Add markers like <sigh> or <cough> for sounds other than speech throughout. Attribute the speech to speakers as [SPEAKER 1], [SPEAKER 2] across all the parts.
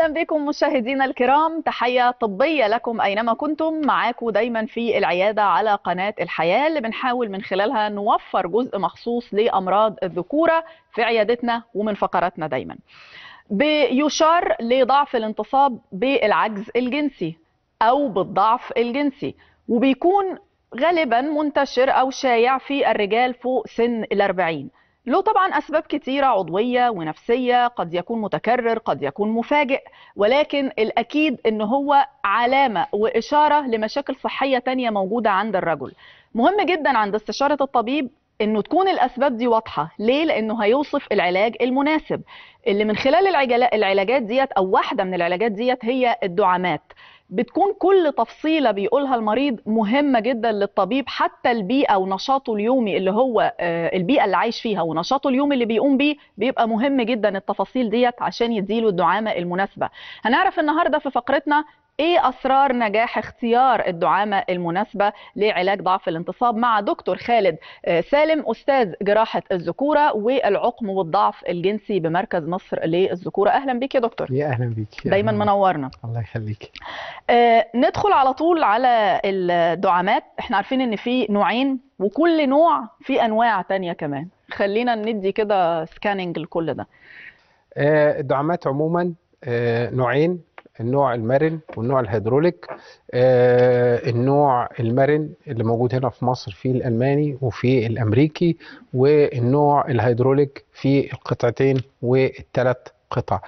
[SPEAKER 1] اهلا بكم مشاهدينا الكرام تحيه طبيه لكم اينما كنتم معاكم دايما في العياده على قناه الحياه اللي بنحاول من خلالها نوفر جزء مخصوص لامراض الذكوره في عيادتنا ومن فقراتنا دايما بيشار لضعف الانتصاب بالعجز الجنسي او بالضعف الجنسي وبيكون غالبا منتشر او شايع في الرجال فوق سن الاربعين له طبعا أسباب كتيرة عضوية ونفسية قد يكون متكرر قد يكون مفاجئ ولكن الأكيد أنه هو علامة وإشارة لمشاكل صحية تانية موجودة عند الرجل مهم جدا عند استشارة الطبيب انه تكون الاسباب دي واضحه ليه لانه هيوصف العلاج المناسب اللي من خلال العلاجات ديت او واحده من العلاجات ديت هي الدعامات بتكون كل تفصيلة بيقولها المريض مهمة جدا للطبيب حتى البيئة ونشاطه اليومي اللي هو آه، البيئة اللي عايش فيها ونشاطه اليومي اللي بيقوم بيه بيبقى مهم جدا التفاصيل ديت عشان يديله الدعامة المناسبة هنعرف النهاردة في فقرتنا ايه اسرار نجاح اختيار الدعامه المناسبه لعلاج ضعف الانتصاب مع دكتور خالد آه، سالم استاذ جراحه الذكوره والعقم والضعف الجنسي بمركز مصر للذكوره اهلا بيك يا دكتور يا اهلا بيك يا دايما أهلا. منورنا الله يخليك آه ندخل على طول على الدعامات احنا عارفين ان في نوعين وكل نوع في انواع تانية كمان خلينا ندي كده سكاننج لكل ده
[SPEAKER 2] آه، الدعامات عموما آه، نوعين النوع المرن والنوع الهيدروليك آه النوع المرن اللي موجود هنا في مصر في الالماني وفي الامريكي والنوع الهيدروليك في القطعتين والثلاث قطع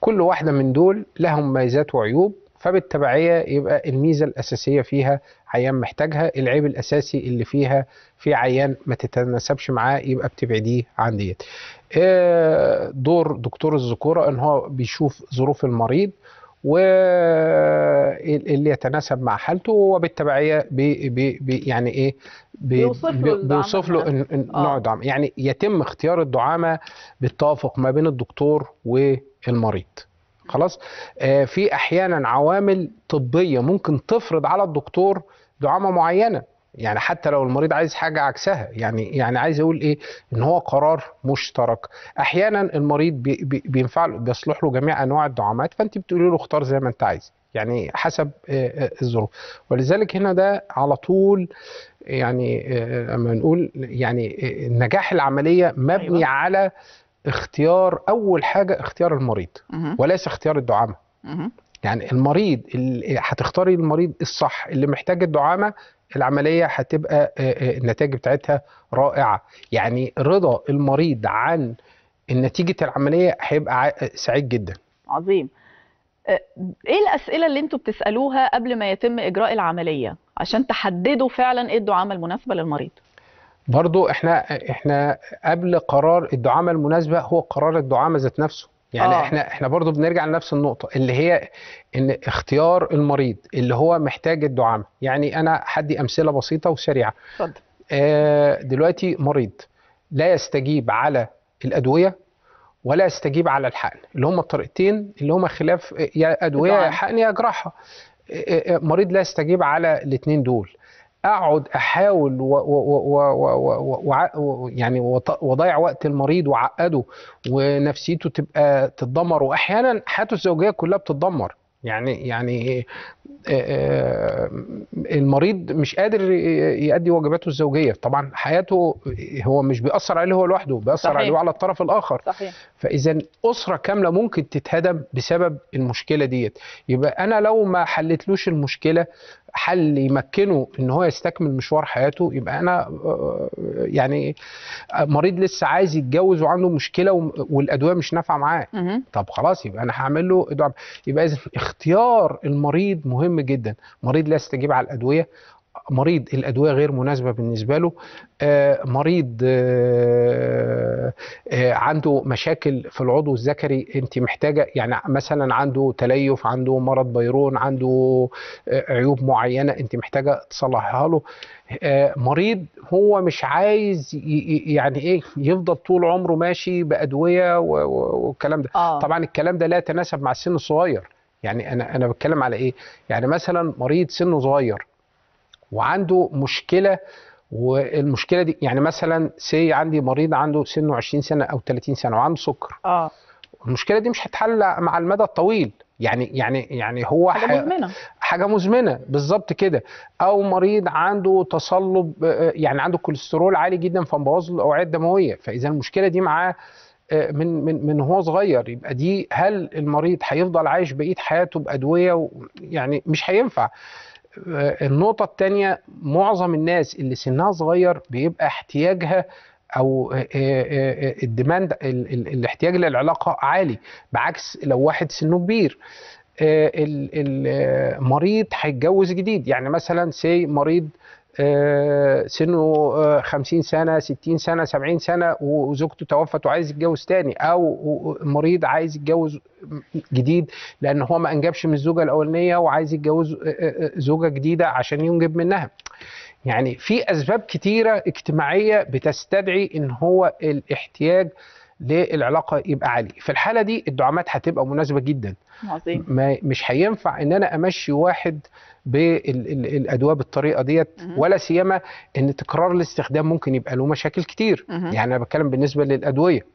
[SPEAKER 2] كل واحده من دول لها مميزات وعيوب فبالتبعيه يبقى الميزه الاساسيه فيها عيان محتاجها العيب الاساسي اللي فيها في عيان ما تتناسبش معاه يبقى بتبعديه عن ديت آه، دور دكتور الذكوره ان هو بيشوف ظروف المريض واللي يتناسب مع حالته وبالتبعيه بي بي بي يعني ايه بيوصف له آه. نوع الدعامه يعني يتم اختيار الدعامه بالتوافق ما بين الدكتور والمريض خلاص آه في احيانا عوامل طبيه ممكن تفرض على الدكتور دعامه معينه يعني حتى لو المريض عايز حاجه عكسها يعني يعني عايز اقول ايه ان هو قرار مشترك احيانا المريض بي بي بينفع له بيصلح له جميع انواع الدعامات فانت بتقولي له اختار زي ما انت عايز يعني حسب آه، آه، الظروف ولذلك هنا ده على طول يعني لما آه، نقول يعني نجاح العمليه مبني أيوة. على اختيار اول حاجه اختيار المريض وليس اختيار الدعامه يعني المريض هتختاري المريض الصح اللي محتاج الدعامه العمليه هتبقى النتائج بتاعتها رائعه يعني رضا المريض عن نتيجه العمليه هيبقى سعيد جدا
[SPEAKER 1] عظيم ايه الاسئله اللي انتوا بتسالوها قبل ما يتم اجراء العمليه عشان تحددوا فعلا ايه الدعامه المناسبه للمريض
[SPEAKER 2] برضو احنا احنا قبل قرار الدعامه المناسبه هو قرار الدعامه ذات نفسه يعني اه احنا احنا برضو بنرجع لنفس النقطة اللي هي ان اختيار المريض اللي هو محتاج الدعامة يعني انا هدي امثلة بسيطة وسريعة اتفضل آه دلوقتي مريض لا يستجيب على الادوية ولا يستجيب على الحقن اللي هم الطريقتين اللي هم خلاف يا ادوية يا حقن يا جراحة آه، آه، آه، مريض لا يستجيب على الاثنين دول اقعد احاول و و و و يعني وضيع وقت المريض وعقده ونفسيته تبقى تتدمر واحيانا حياته الزوجيه كلها بتتدمر يعني يعني آه، آه، المريض مش قادر يؤدي واجباته الزوجيه طبعا حياته هو مش بيأثر عليه هو لوحده بيأثر صحيح. عليه وعلى الطرف الاخر صحيح. فاذا اسره كامله ممكن تتهدم بسبب المشكله ديت يبقى انا لو ما حلتلوش المشكله حل يمكنه ان هو يستكمل مشوار حياته يبقى انا آه، يعني مريض لسه عايز يتجوز وعنده مشكله والادويه مش نافعه معاه طب خلاص يبقى انا هعمل له يبقى اذا اختيار المريض مهم مهم جدا مريض لا يستجيب على الادويه مريض الادويه غير مناسبه بالنسبه له آه، مريض آه، آه، عنده مشاكل في العضو الذكري انت محتاجه يعني مثلا عنده تليف عنده مرض بيرون عنده عيوب معينه انت محتاجه تصلحها له مريض هو مش عايز يعني ايه يفضل طول عمره ماشي بادويه والكلام ده آه. طبعا الكلام ده لا يتناسب مع السن الصغير يعني انا انا بتكلم على ايه يعني مثلا مريض سنه صغير وعنده مشكله والمشكله دي يعني مثلا سي عندي مريض عنده سنه 20 سنه او 30 سنه وعنده سكر اه المشكله دي مش هتحل مع المدى الطويل يعني يعني يعني هو حاجه ح... مزمنه حاجه مزمنه بالظبط كده او مريض عنده تصلب آه، يعني عنده كوليسترول عالي جدا فمبوظ له الاوعيه الدمويه فاذا المشكله دي معاه آه، من من من هو صغير يبقى دي هل المريض هيفضل عايش بقيه حياته بادويه يعني مش هينفع آه، النقطه الثانيه معظم الناس اللي سنها صغير بيبقى احتياجها او آه، الديماند الاحتياج للعلاقه عالي بعكس لو واحد سنه كبير المريض هيتجوز جديد يعني مثلا سي مريض آه، سنه 50 آه، سنه 60 سنه 70 سنه وزوجته توفت وعايز يتجوز تاني او مريض عايز يتجوز جديد لان هو ما انجبش من الزوجه الاولانيه وعايز يتجوز آه، زوجه جديده عشان ينجب منها يعني في اسباب كتيره اجتماعيه بتستدعي ان هو الاحتياج للعلاقه يبقى عالي في الحاله دي الدعامات هتبقى مناسبه جدا عظيم مش هينفع ان انا امشي واحد آه بالادويه بالطريقه ديت ولا سيما ان تكرار الاستخدام ممكن يبقى له مشاكل كتير يعني انا بتكلم بالنسبه للادويه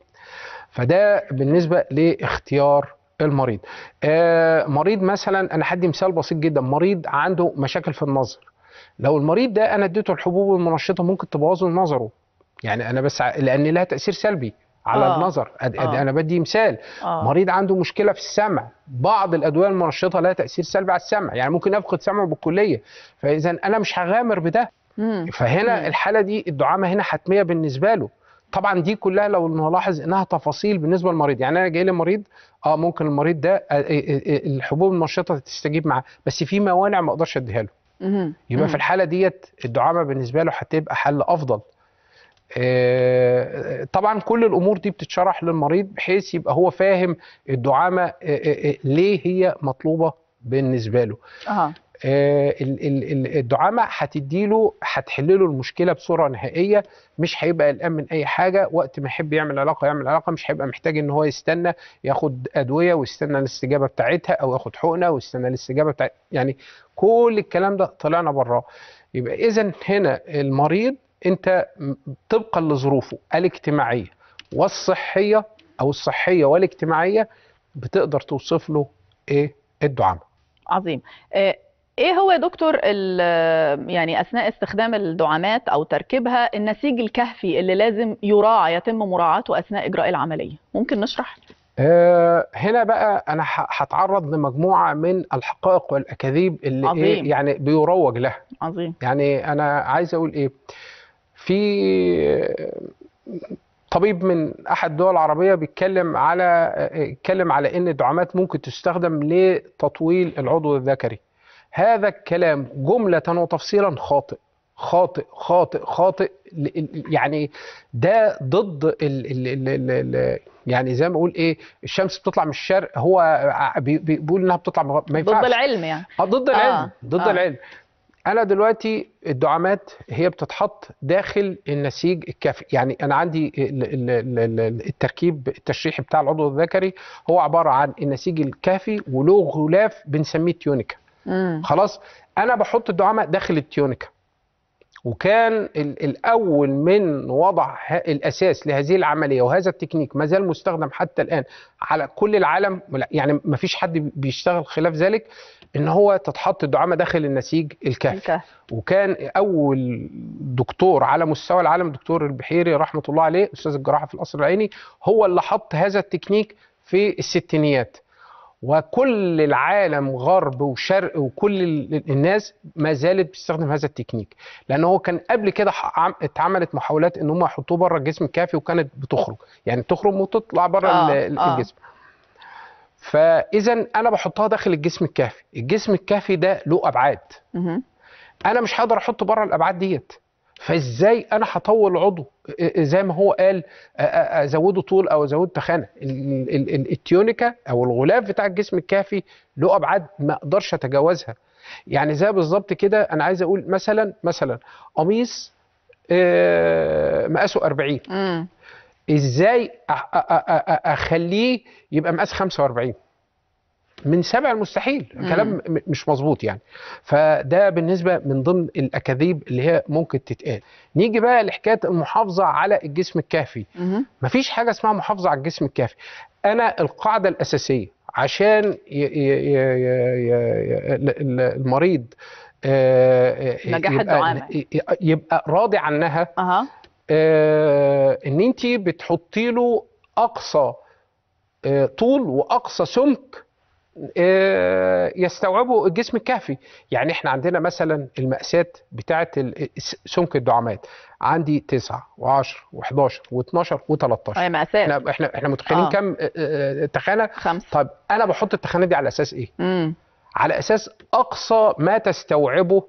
[SPEAKER 2] فده بالنسبه لاختيار المريض آه مريض مثلا انا هدي مثال بسيط جدا مريض عنده مشاكل في النظر لو المريض ده انا اديته الحبوب المنشطه ممكن تبوظ له نظره يعني انا بس لان لها تاثير سلبي على آه. النظر أد... آه. انا بدي مثال آه. مريض عنده مشكله في السمع بعض الادويه المنشطه لها تاثير سلبي على السمع يعني ممكن افقد سمعه بالكليه فاذا انا مش هغامر بده مم. فهنا مم. الحاله دي الدعامه هنا حتميه بالنسبه له طبعا دي كلها لو نلاحظ انها تفاصيل بالنسبه للمريض يعني انا جاي لي مريض اه ممكن المريض ده آه، آه، آه، الحبوب المنشطه تستجيب معاه بس في موانع ما اقدرش اديها له يبقى في الحاله ديت الدعامه بالنسبه له هتبقى حل افضل آه، طبعا كل الامور دي بتتشرح للمريض بحيث يبقى هو فاهم الدعامه آه، آه، ليه هي مطلوبه بالنسبه له آه. الدعامه هتدي له هتحل له المشكله بصوره نهائيه مش هيبقى قلقان من اي حاجه وقت ما يحب يعمل علاقه يعمل علاقه مش هيبقى محتاج ان هو يستنى ياخد ادويه ويستنى الاستجابه بتاعتها او ياخد حقنه ويستنى الاستجابه بتاعتها يعني كل الكلام ده طلعنا براه يبقى اذا هنا المريض انت طبقا لظروفه الاجتماعيه والصحيه او الصحيه والاجتماعيه بتقدر توصف له ايه الدعامه
[SPEAKER 1] عظيم آه، ايه هو يا دكتور يعني اثناء استخدام الدعامات او تركيبها النسيج الكهفي اللي لازم يراعى يتم مراعاته اثناء اجراء العمليه
[SPEAKER 2] ممكن نشرح آه، هنا بقى انا هتعرض لمجموعه من الحقائق والاكاذيب اللي ايه عظيم. إيه يعني بيروج لها عظيم يعني انا عايز اقول ايه في طبيب من احد الدول العربيه بيتكلم على اتكلم على ان الدعامات ممكن تستخدم لتطويل العضو الذكري هذا الكلام جمله وتفصيلا خاطئ خاطئ خاطئ خاطئ يعني ده ضد الـ الـ الـ الـ يعني زي ما اقول ايه الشمس بتطلع من الشرق هو بيقول انها بتطلع ما ينفعش ضد العلم
[SPEAKER 1] يعني آه، ضد العلم آه. ضد آه. العلم
[SPEAKER 2] انا دلوقتي الدعامات هي بتتحط داخل النسيج الكافي يعني انا عندي التركيب التشريحي بتاع العضو الذكري هو عباره عن النسيج الكافي وله غلاف بنسميه تيونيكا خلاص انا بحط الدعامه داخل التيونيكا وكان الاول من وضع الاساس لهذه العمليه وهذا التكنيك ما زال مستخدم حتى الان على كل العالم يعني ما فيش حد بيشتغل خلاف ذلك ان هو تتحط الدعامه داخل النسيج الكهفي الكهف. وكان اول دكتور على مستوى العالم دكتور البحيري رحمه الله عليه استاذ الجراحه في القصر العيني هو اللي حط هذا التكنيك في الستينيات وكل العالم غرب وشرق وكل الناس ما زالت بتستخدم هذا التكنيك لان هو كان قبل كده اتعملت محاولات ان هم يحطوه بره الجسم الكافي وكانت بتخرج يعني تخرج وتطلع بره آه, آه. الجسم آه. فاذا انا بحطها داخل الجسم الكهفي الجسم الكهفي ده له ابعاد انا مش هقدر احطه بره الابعاد ديت فازاي انا هطول عضو زي ما هو قال ازوده طول او ازوده تخانه التيونيكا او الغلاف بتاع الجسم الكافي له ابعاد ما اقدرش اتجاوزها يعني زي بالظبط كده انا عايز اقول مثلا مثلا قميص مقاسه 40 ازاي اخليه يبقى مقاس 45 من سبع المستحيل كلام مش مظبوط يعني فده بالنسبه من ضمن الاكاذيب اللي هي ممكن تتقال نيجي بقى لحكايه المحافظه على الجسم الكافي مفيش حاجه اسمها محافظه على الجسم الكافي انا القاعده الاساسيه عشان المريض نجاح الدعامه يبقى راضي عنها أه. آه، ان انت بتحطي له اقصى آه، طول واقصى سمك آه، يستوعبه الجسم الكهفي يعني احنا عندنا مثلا المأساة بتاعه سمك الدعامات عندي 9 و10 و11 و12 و13 اي مأساة احنا احنا, احنا متخيلين آه. كام تخانه خمسة طب انا بحط التخانه دي على اساس ايه مم. على اساس اقصى ما تستوعبه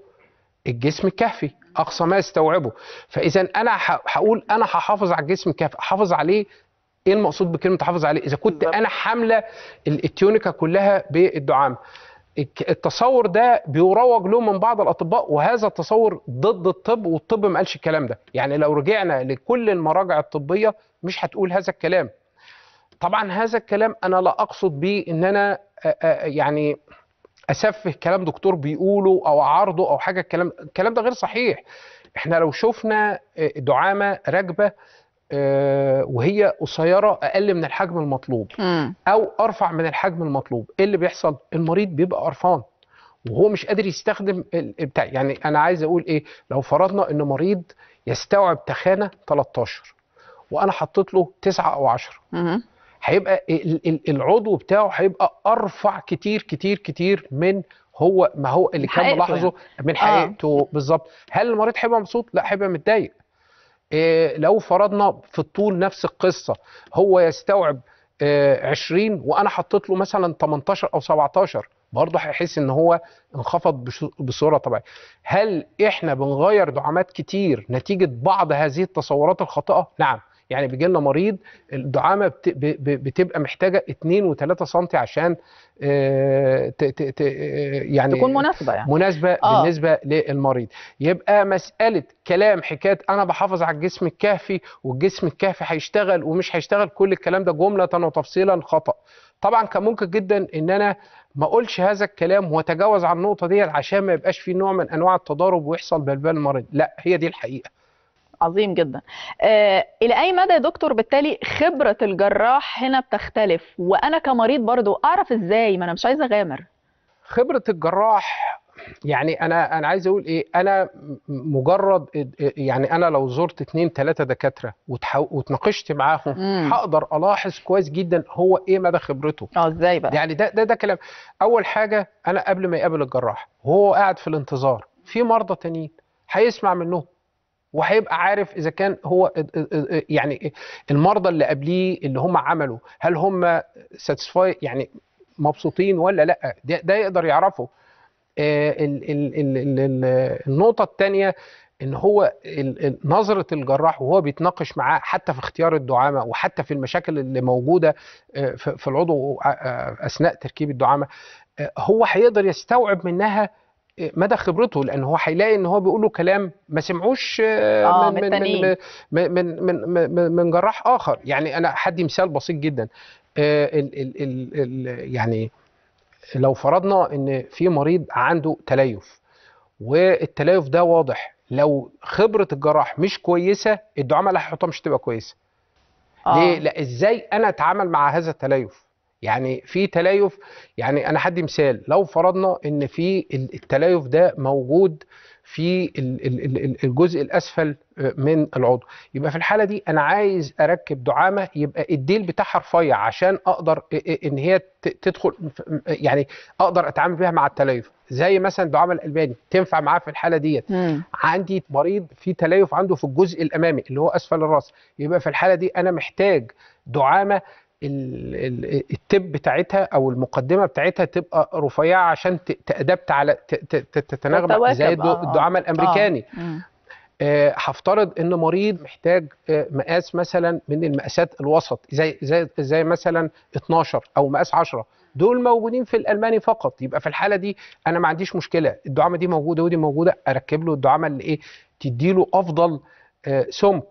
[SPEAKER 2] الجسم الكهفي اقصى ما يستوعبه فاذا انا هقول انا هحافظ على الجسم كيف احافظ عليه ايه المقصود بكلمه احافظ عليه اذا كنت انا حامله التيونيكا كلها بالدعامه التصور ده بيروج له من بعض الاطباء وهذا التصور ضد الطب والطب ما قالش الكلام ده يعني لو رجعنا لكل المراجع الطبيه مش هتقول هذا الكلام طبعا هذا الكلام انا لا اقصد به ان انا يعني اسفه كلام دكتور بيقوله او اعارضه او حاجه الكلام الكلام ده غير صحيح احنا لو شفنا آه، دعامه راكبه آه، وهي قصيره اقل من الحجم المطلوب او ارفع من الحجم المطلوب ايه اللي بيحصل المريض بيبقى قرفان وهو مش قادر يستخدم بتاع يعني انا عايز اقول ايه لو فرضنا ان مريض يستوعب تخانه 13 وانا حطيت له 9 او 10 هيبقى العضو بتاعه هيبقى ارفع كتير كتير كتير من هو ما هو اللي كان ملاحظه يعني. من آه. حقيقته آه. بالظبط هل المريض هيبقى مبسوط لا هيبقى متضايق إيه لو فرضنا في الطول نفس القصه هو يستوعب إيه 20 وانا حطيت له مثلا 18 او 17 برضه هيحس ان هو انخفض بصوره طبيعيه. هل احنا بنغير دعامات كتير نتيجه بعض هذه التصورات الخاطئه؟ نعم. يعني بيجي لنا مريض الدعامه بتبقى محتاجه 2 و3 سم عشان آه، آه، يعني تكون مناسبه يعني مناسبه آه. بالنسبه للمريض يبقى مساله كلام حكايه انا بحافظ على الجسم الكهفي والجسم الكهفي هيشتغل ومش هيشتغل كل الكلام ده جمله وتفصيلا خطا طبعا كان ممكن جدا ان انا ما اقولش هذا الكلام واتجاوز عن النقطه ديت عشان ما يبقاش في نوع من انواع التضارب ويحصل بلبال المريض لا هي دي الحقيقه عظيم جدا
[SPEAKER 1] آه الى اي مدى يا دكتور بالتالي خبره الجراح هنا بتختلف وانا كمريض برضو اعرف ازاي ما انا مش عايزه اغامر
[SPEAKER 2] خبره الجراح يعني انا انا عايز اقول ايه انا مجرد يعني انا لو زرت اتنين تلاته دكاتره وتناقشت معاهم هقدر الاحظ كويس جدا هو ايه مدى خبرته اه ازاي بقى يعني ده ده ده كلام اول حاجه انا قبل ما يقابل الجراح وهو قاعد في الانتظار في مرضى تانيين هيسمع منهم وهيبقى عارف اذا كان هو يعني المرضى اللي قبليه اللي هم عملوا هل هم ساتسفاي يعني مبسوطين ولا لا ده, ده يقدر يعرفه آه، النقطه الثانيه ان هو نظره الجراح وهو بيتناقش معاه حتى في اختيار الدعامه وحتى في المشاكل اللي موجوده آه، في العضو آه، اثناء تركيب الدعامه هو هيقدر يستوعب منها مدى خبرته لان هو هيلاقي ان هو بيقول له كلام ما سمعوش آه, آه، من, من, من, من, من, من, من, من جراح اخر يعني انا حدي مثال بسيط جدا آه، ال ال ال ال يعني لو فرضنا ان في مريض عنده تليف والتليف ده واضح لو خبره الجراح مش كويسه الدعامه اللي هيحطها مش تبقى كويسه آه. ليه لا ازاي انا اتعامل مع هذا التليف يعني في تلايف يعني انا هدي مثال لو فرضنا ان في التلايف ده موجود في الجزء الاسفل آه، من العضو يبقى في الحاله دي انا عايز اركب دعامه يبقى الديل بتاعها رفيع عشان اقدر آه، آه، ان هي تدخل يعني اقدر اتعامل بيها مع التليف زي مثلا دعامه الالباني تنفع معاه في الحاله ديت عندي مريض في تليف عنده في الجزء الامامي اللي هو اسفل الراس يبقى في الحاله دي انا محتاج دعامه التب بتاعتها او المقدمه بتاعتها تبقى رفيعه عشان تادبت على تتناغم زي اه، اه، الدعامه الامريكاني اه، هفترض آه ان مريض محتاج آه مقاس مثلا من المقاسات الوسط زي زي زي مثلا 12 او مقاس 10 دول موجودين في الالماني فقط يبقى في الحاله دي انا ما عنديش مشكله الدعامه دي موجوده ودي موجوده اركب له الدعامه اللي ايه تدي له افضل آه سمك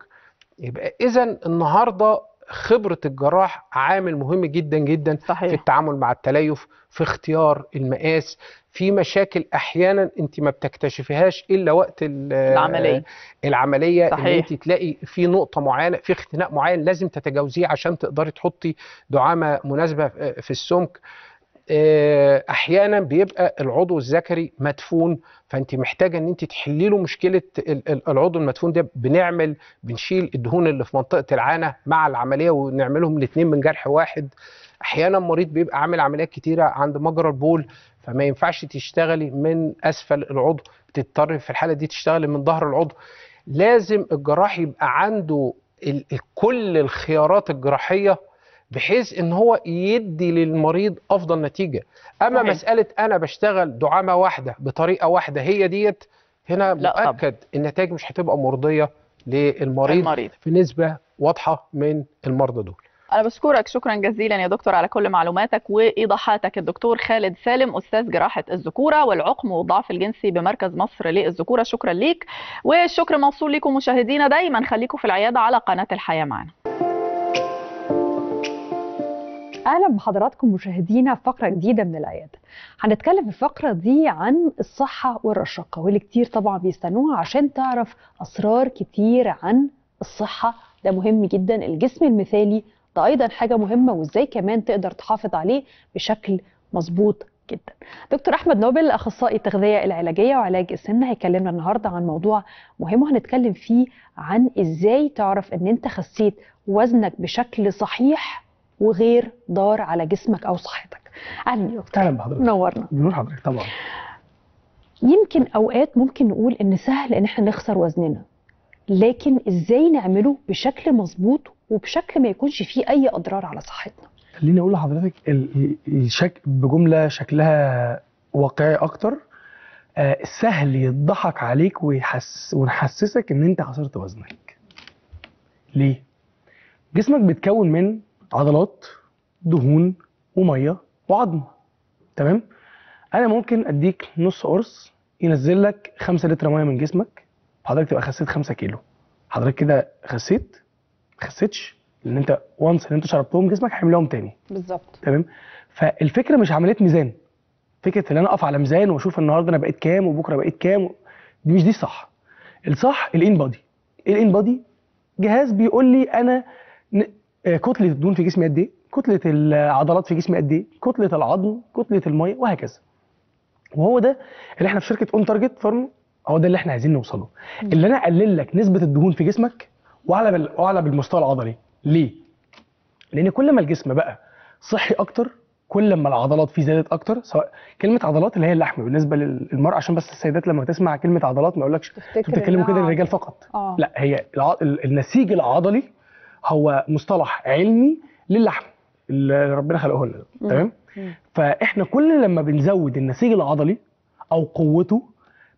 [SPEAKER 2] يبقى اذا النهارده خبرة الجراح عامل مهم جدا جدا صحيح. في التعامل مع التليف في اختيار المقاس في مشاكل احيانا انت ما بتكتشفيهاش الا وقت العمليه العمليه صحيح. ان انت تلاقي في نقطه معينه في اختناق معين لازم تتجاوزيه عشان تقدري تحطي دعامه مناسبه في السمك آه، احيانا بيبقى العضو الذكري مدفون فانت محتاجه ان انت تحلي له مشكله العضو المدفون ده بنعمل بنشيل الدهون اللي في منطقه العانه مع العمليه ونعملهم الاثنين من جرح واحد احيانا المريض بيبقى عامل عمليات كتيره عند مجرى البول فما ينفعش تشتغلي من اسفل العضو بتضطري في الحاله دي تشتغلي من ظهر العضو لازم الجراح يبقى عنده كل الخيارات الجراحيه بحيث ان هو يدي للمريض افضل نتيجه اما صحيح. مساله انا بشتغل دعامه واحده بطريقه واحده هي ديت هنا لا مؤكد طب. النتائج مش هتبقى مرضيه للمريض المريض. في نسبه واضحه من المرضى دول
[SPEAKER 1] أنا بشكرك شكرا جزيلا يا دكتور على كل معلوماتك وإيضاحاتك الدكتور خالد سالم أستاذ جراحة الذكورة والعقم والضعف الجنسي بمركز مصر للذكورة شكرا ليك والشكر موصول لكم مشاهدينا دايما خليكم في العيادة على قناة الحياة معنا
[SPEAKER 3] اهلا بحضراتكم مشاهدينا في فقره جديده من العياده. هنتكلم في الفقره دي عن الصحه والرشاقه واللي كتير طبعا بيستنوها عشان تعرف اسرار كتير عن الصحه ده مهم جدا الجسم المثالي ده ايضا حاجه مهمه وازاي كمان تقدر تحافظ عليه بشكل مظبوط جدا. دكتور احمد نوبل اخصائي التغذيه العلاجيه وعلاج السمنه هيكلمنا النهارده عن موضوع مهم وهنتكلم فيه عن ازاي تعرف ان انت خسيت وزنك بشكل صحيح وغير ضار على جسمك او صحتك اهلا اهلا بحضرتك نورنا نور حضرتك طبعا يمكن اوقات ممكن نقول ان سهل ان احنا نخسر وزننا لكن ازاي نعمله بشكل مظبوط وبشكل ما يكونش فيه اي اضرار على صحتنا
[SPEAKER 4] خليني اقول لحضرتك الشك بجمله شكلها واقعي اكتر آه، سهل يضحك عليك ويحس ونحسسك ان انت خسرت وزنك ليه جسمك بيتكون من عضلات دهون وميه وعظم تمام انا ممكن اديك نص قرص ينزل لك 5 لتر ميه من جسمك حضرتك تبقى خسيت 5 كيلو حضرتك كده خسيت ما خسيتش لان انت وانس ان انت شربتهم جسمك هيملاهم تاني بالظبط تمام فالفكره مش عمليه ميزان فكره ان انا اقف على ميزان واشوف النهارده انا بقيت كام وبكره بقيت كام دي مش دي الصح الصح الان بادي الان بادي جهاز بيقول لي انا آه، كتله الدهون في جسمي قد ايه كتله العضلات في جسمي قد ايه كتله العظم كتله الميه وهكذا وهو ده اللي احنا في شركه اون تارجت فارم هو ده اللي احنا عايزين نوصله اللي انا اقلل لك نسبه الدهون في جسمك واعلى واعلى بالمستوى العضلي ليه لان كل ما الجسم بقى صحي اكتر كل ما العضلات فيه زادت اكتر سواء كلمه عضلات اللي هي اللحم بالنسبه للمراه عشان بس السيدات لما تسمع كلمه عضلات ما يقولكش بتتكلموا كده للرجال فقط آه. لا هي النسيج العضلي هو مصطلح علمي للحم اللي ربنا خلقه لنا تمام فاحنا كل لما بنزود النسيج العضلي او قوته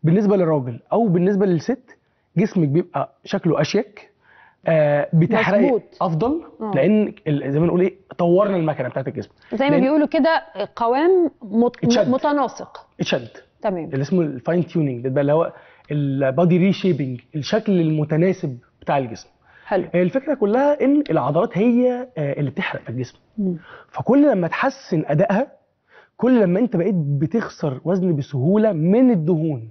[SPEAKER 4] بالنسبه للراجل او بالنسبه للست جسمك بيبقى شكله اشيك آه بتحرق افضل أوه. لان زي ما نقول ايه طورنا المكنه بتاعت الجسم زي ما بيقولوا
[SPEAKER 3] كده قوام
[SPEAKER 4] مت... اتشد.
[SPEAKER 3] متناسق
[SPEAKER 4] اتشد تمام اللي اسمه الفاين تيوننج ده اللي هو البادي ريشيبنج الشكل المتناسب بتاع الجسم حلو الفكره كلها ان العضلات هي آه، اللي بتحرق في الجسم فكل لما تحسن ادائها كل لما انت بقيت بتخسر وزن بسهوله من الدهون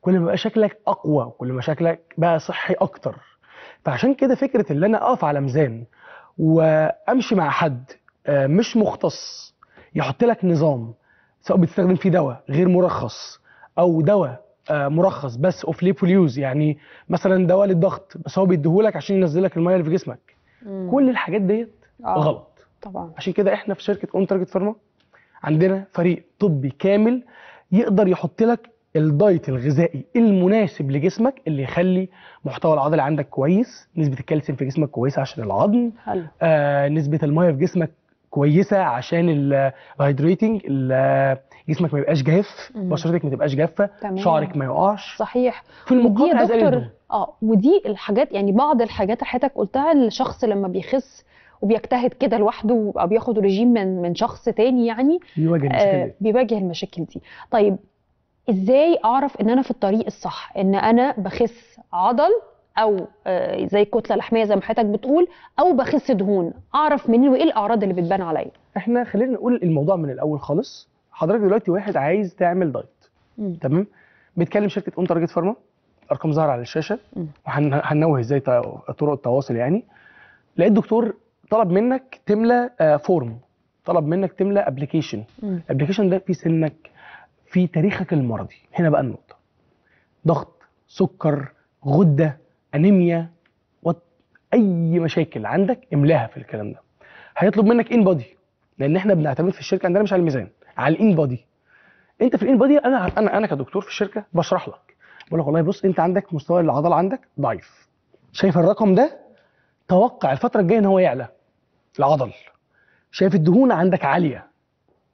[SPEAKER 4] كل ما بقى شكلك اقوى كل ما شكلك بقى صحي اكتر فعشان كده فكره ان انا اقف على ميزان وامشي مع حد آه، مش مختص يحط لك نظام سواء بتستخدم فيه دواء غير مرخص او دواء آه، مرخص بس اوف ليبول يوز يعني مثلا دواء للضغط بس هو بيديهولك عشان ينزلك الميه اللي في جسمك مم. كل الحاجات ديت آه. غلط طبعا عشان كده احنا في شركه اون تارجت فارما عندنا فريق طبي كامل يقدر يحط لك الدايت الغذائي المناسب لجسمك اللي يخلي محتوى العضل عندك كويس نسبه الكالسيوم في جسمك كويسه عشان العظم آه نسبه الميه في جسمك كويسه عشان الهايدريتنج جسمك ما يبقاش جاف بشرتك ما تبقاش جافه شعرك ما يقعش
[SPEAKER 3] صحيح في المقابل يا دكتور اه ودي الحاجات يعني بعض الحاجات حضرتك قلتها الشخص لما بيخس وبيجتهد كده لوحده او بياخد رجيم من من شخص تاني يعني بيواجه المشاكل آه بيواجه المشاكل دي طيب ازاي اعرف ان انا في الطريق الصح ان انا بخس عضل او آه زي كتله لحميه زي ما حضرتك بتقول او بخس دهون اعرف منين وايه الاعراض اللي بتبان عليا
[SPEAKER 4] احنا خلينا نقول الموضوع من الاول خالص حضرتك دلوقتي واحد عايز تعمل دايت تمام بتكلم شركه اون تارجت فارما ارقام ظاهره على الشاشه وهنوه ازاي طرق التواصل يعني لقيت دكتور طلب منك تملى فورم آه، طلب منك تملى ابلكيشن الابلكيشن ده في سنك في تاريخك المرضي هنا بقى النقطه ضغط سكر غده انيميا اي مشاكل عندك املاها في الكلام ده هيطلب منك ان بادي لان احنا بنعتمد في الشركه عندنا مش على الميزان على الان بادي انت في الان بادي انا انا انا كدكتور في الشركه بشرح لك بقول لك والله بص انت عندك مستوى العضله عندك ضعيف شايف الرقم ده توقع الفتره الجايه ان هو يعلى العضل شايف الدهون عندك عاليه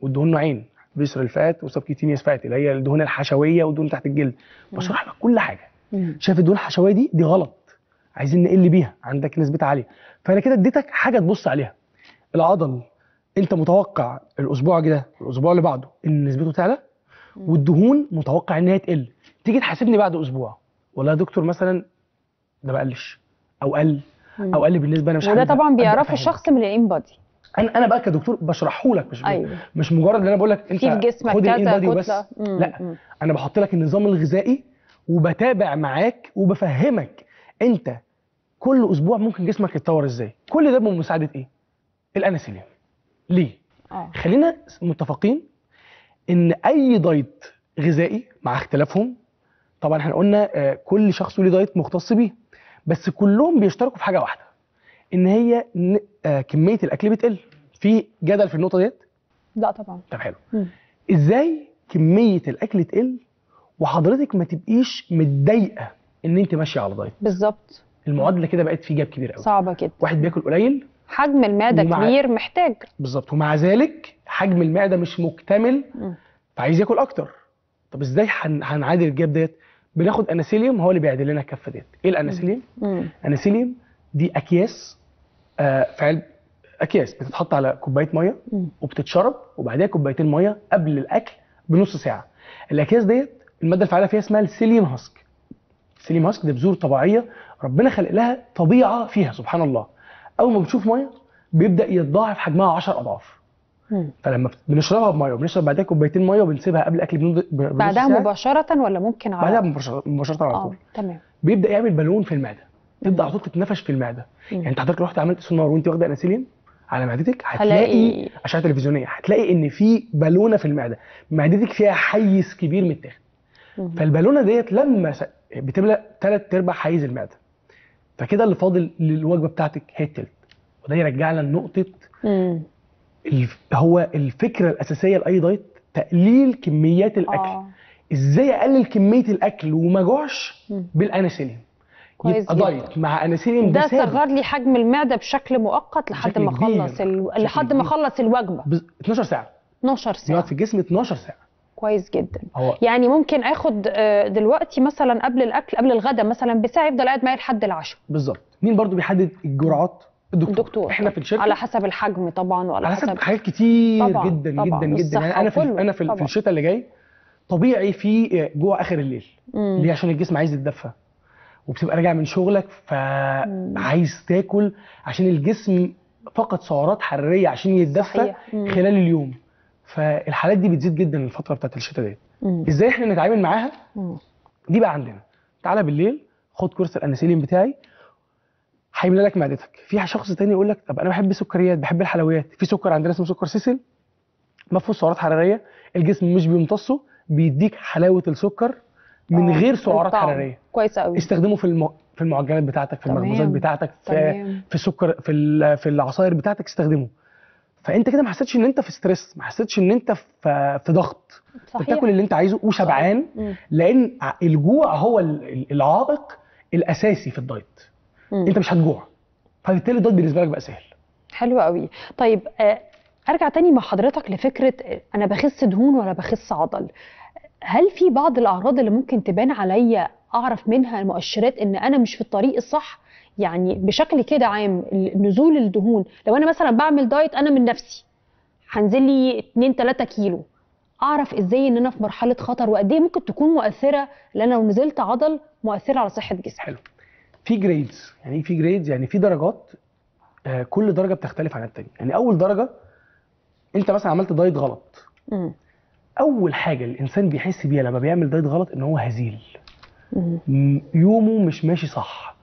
[SPEAKER 4] والدهون نوعين بيسر الفات وسبكيتينيس فات اللي هي الدهون الحشويه والدهون تحت الجلد بشرح لك كل حاجه شايف الدهون الحشويه دي دي غلط عايزين نقل بيها عندك نسبتها عاليه فانا كده اديتك حاجه تبص عليها العضل انت متوقع الاسبوع ده الاسبوع اللي بعده ان نسبته تعلى والدهون متوقع ان هي تقل تيجي تحاسبني بعد اسبوع والله يا دكتور مثلا ده ما قلش او قل او قل بالنسبه انا مش وده طبعا بيعرفه
[SPEAKER 3] الشخص من الان بادي
[SPEAKER 4] انا انا بقى كدكتور بشرحه لك مش أيوة. مش مجرد ان انا بقول لك انت في جسمك خد الان بادي وبس لا مم. انا بحط لك النظام الغذائي وبتابع معاك وبفهمك انت كل اسبوع ممكن جسمك يتطور ازاي كل ده بمساعده ايه الانسولين ليه؟ أوه. خلينا متفقين ان اي دايت غذائي مع اختلافهم طبعا احنا قلنا آه، كل شخص له دايت مختص بيه بس كلهم بيشتركوا في حاجه واحده ان هي آه، كميه الاكل بتقل في جدل في النقطه ديت لا طبعا طب حلو م. ازاي كميه الاكل تقل وحضرتك ما تبقيش متضايقه ان انت ماشيه على دايت بالظبط المعادله كده بقت في جاب كبير قوي صعبه كده واحد بياكل قليل حجم المعده ومع... كبير محتاج بالظبط ومع ذلك حجم المعده مش مكتمل فعايز ياكل اكتر طب ازاي هن... هنعادل الجاب ديت بناخد اناسيليوم هو اللي بيعدل لنا الكفه ديت ايه الاناسيليوم اناسيليوم دي اكياس آه في علب اكياس بتتحط على كوبايه ميه وبتتشرب وبعديها كوبايتين ميه قبل الاكل بنص ساعه الاكياس ديت الماده الفعاله فيها اسمها السيليوم هاسك السيليوم هاسك دي بذور طبيعيه ربنا خلق لها طبيعه فيها سبحان الله اول ما بتشوف ميه بيبدا يتضاعف حجمها 10 اضعاف فلما بنشربها بميه وبنشرب بعدها كوبايتين ميه وبنسيبها قبل الاكل بنض... بعدها
[SPEAKER 3] مباشره ولا ممكن على بعدها
[SPEAKER 4] مباشره على آه، طول تمام بيبدا يعمل بالون في المعده تبدا على طول تتنفش في المعده مم. يعني انت حضرتك رحت عملت سونار وانت واخده انسولين على معدتك هتلاقي اشعه تلفزيونيه هتلاقي ان في بالونه في المعده معدتك فيها حيز كبير متاخد فالبالونه ديت لما بتملى ثلاث ارباع حيز المعده فكده اللي فاضل للوجبه بتاعتك هي التلت وده يرجعنا لنقطه هو الفكره الاساسيه لاي دايت تقليل كميات الاكل آه. ازاي اقلل كميه الاكل وما جوعش بالاناسيليوم يبقى دايت مع اناسيليوم ده صغر
[SPEAKER 3] لي حجم المعده بشكل مؤقت لحد ما اخلص ال... لحد ما اخلص
[SPEAKER 4] الوجبه بز... 12 ساعه 12 ساعه في الجسم 12 ساعه
[SPEAKER 3] كويس جدا هو. يعني ممكن اخد آه، دلوقتي مثلا قبل الاكل قبل الغداء مثلا بساعه يفضل قاعد معايا لحد العشاء
[SPEAKER 4] بالظبط مين برضو بيحدد الجرعات الدكتور, الدكتور. احنا في الشركه على
[SPEAKER 3] حسب الحجم طبعا وعلى على حسب, حسب
[SPEAKER 4] حاجات كتير طبعًا. جدا طبعًا. جدا جدا يعني انا في انا في, طبعًا. في الشتاء اللي جاي طبيعي في آه، جوع اخر الليل مم. ليه عشان الجسم عايز يتدفى وبتبقى راجع من شغلك فعايز تاكل عشان الجسم فقد سعرات حراريه عشان يتدفى خلال اليوم فالحالات دي بتزيد جدا الفتره بتاعت الشتاء ديت ازاي احنا نتعامل معاها دي بقى عندنا تعالى بالليل خد كورس الانسولين بتاعي هيملى لك معدتك في شخص تاني يقول لك طب انا بحب السكريات بحب الحلويات في سكر عندنا اسمه سكر سيسل مفهوش سعرات حراريه الجسم مش بيمتصه بيديك حلاوه السكر من أوه. غير سعرات حراريه كويس قوي استخدمه في الم... في المعجنات بتاعتك في المخبوزات بتاعتك في في السكر في في العصاير بتاعتك استخدمه فانت كده ما حسيتش ان انت في ستريس ما حسيتش ان انت في في ضغط صحيح. بتاكل اللي انت عايزه وشبعان لان الجوع هو العائق الاساسي في الدايت مم. انت مش هتجوع فبالتالي الدايت بالنسبه لك بقى سهل
[SPEAKER 3] حلو قوي طيب آه، ارجع تاني مع حضرتك لفكره آه، انا بخس دهون ولا بخس عضل هل في بعض الاعراض اللي ممكن تبان عليا اعرف منها المؤشرات ان انا مش في الطريق الصح يعني بشكل كده عام نزول الدهون لو انا مثلا بعمل دايت انا من نفسي هنزل لي 2 3 كيلو اعرف ازاي ان انا في مرحله خطر وقد ايه ممكن تكون مؤثره لان لو نزلت عضل مؤثره على صحه جسمي حلو
[SPEAKER 4] في جريدز يعني ايه في جريدز يعني في درجات آه كل درجه بتختلف عن الثانيه يعني اول درجه انت مثلا عملت دايت غلط م. اول حاجه الانسان بيحس بيها لما بيعمل دايت غلط ان هو هزيل يومه مش ماشي صح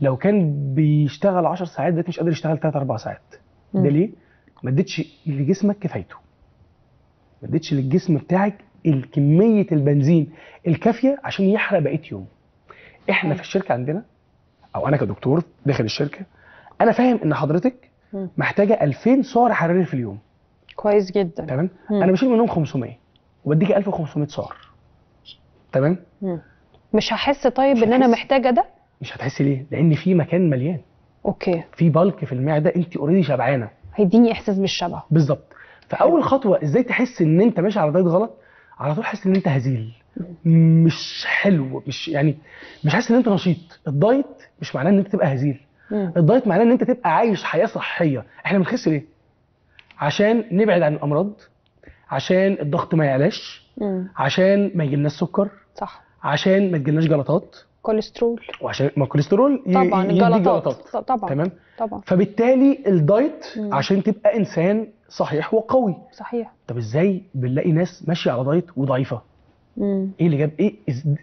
[SPEAKER 4] لو كان بيشتغل 10 ساعات دلوقتي مش قادر يشتغل 3 4 ساعات ده ليه؟ ما اديتش لجسمك كفايته ما اديتش للجسم بتاعك الكميه البنزين الكافيه عشان يحرق بقيه يوم احنا في الشركه عندنا او انا كدكتور داخل الشركه انا فاهم ان حضرتك محتاجه 2000 سعر حراري في اليوم كويس جدا تمام مم. انا بشيل منهم 500 وبديك 1500 سعر تمام
[SPEAKER 3] مم. مش هحس طيب مش ان انا محتاجه ده
[SPEAKER 4] مش هتحسي ليه لان في مكان مليان اوكي في بلك في المعده انت اوريدي شبعانه هيديني احساس بالشبع بالظبط فاول خطوه ازاي تحس ان انت ماشي على دايت غلط على طول حاسس ان انت هزيل مش حلو مش يعني مش حاسس ان انت نشيط الدايت مش معناه ان انت تبقى هزيل الدايت معناه ان انت تبقى عايش حياه صحيه احنا بنخس ليه عشان نبعد عن الامراض عشان الضغط ما يعلاش عشان ما يجيلناش سكر صح عشان ما تجيلناش جلطات كوليسترول وعشان ما الكوليسترول طبعا جلطات طبعا تمام طبعا فبالتالي الدايت مم. عشان تبقى انسان صحيح وقوي صحيح طب ازاي بنلاقي ناس ماشيه على دايت وضعيفه مم. ايه اللي جاب ايه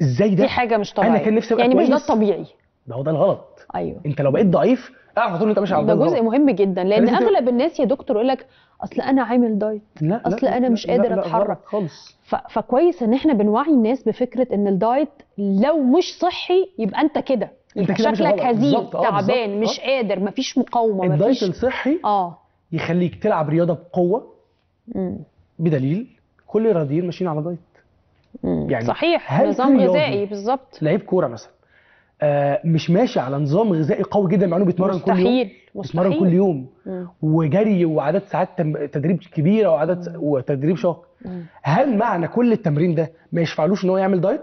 [SPEAKER 4] ازاي ده دي حاجه مش طبيعيه انا كان نفسي يعني مش ده الطبيعي ده هو ده الغلط ايوه انت لو بقيت ضعيف اعرف طول انت ماشي على ده جزء الغلط.
[SPEAKER 3] مهم جدا لان اغلب الناس يا دكتور يقول لك اصل انا عامل دايت
[SPEAKER 4] لا اصل لا انا مش لا قادر لا اتحرك
[SPEAKER 3] خالص فكويس ان احنا بنوعي الناس بفكره ان الدايت لو مش صحي يبقى انت كده كده شكلك هزيل اه، تعبان مش اه. قادر مفيش مقاومه مفيش الدايت
[SPEAKER 4] الصحي اه يخليك تلعب رياضه بقوه مم. بدليل كل الرياضيين ماشيين على دايت مم. يعني صحيح نظام غذائي بالظبط لعيب كوره مثلا آه مش ماشي على نظام غذائي قوي جدا مع انه بيتمرن كل يوم بيتمرن كل يوم مم. وجري وعدد ساعات تدريب كبيره وعدد وتدريب شاق هل معنى كل التمرين ده ما يشفعلوش ان هو يعمل دايت؟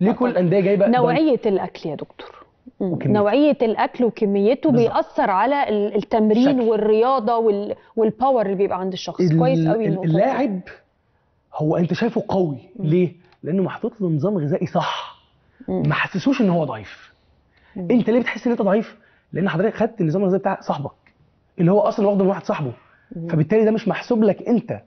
[SPEAKER 4] ليه كل الانديه جايبه نوعيه
[SPEAKER 3] الاكل يا دكتور وكمية. نوعيه الاكل وكميته بالزبط. بيأثر على التمرين شكل. والرياضه وال... والباور اللي بيبقى عند الشخص ال... كويس قوي اللاعب
[SPEAKER 4] هو انت شايفه قوي مم. ليه لانه محطوط له نظام غذائي صح مم. ما حسسوش ان هو ضعيف مم. انت ليه بتحس ان انت ضعيف لان حضرتك خدت النظام الغذائي بتاع صاحبك اللي هو اصلا واخده من واحد صاحبه مم. فبالتالي ده مش محسوب لك انت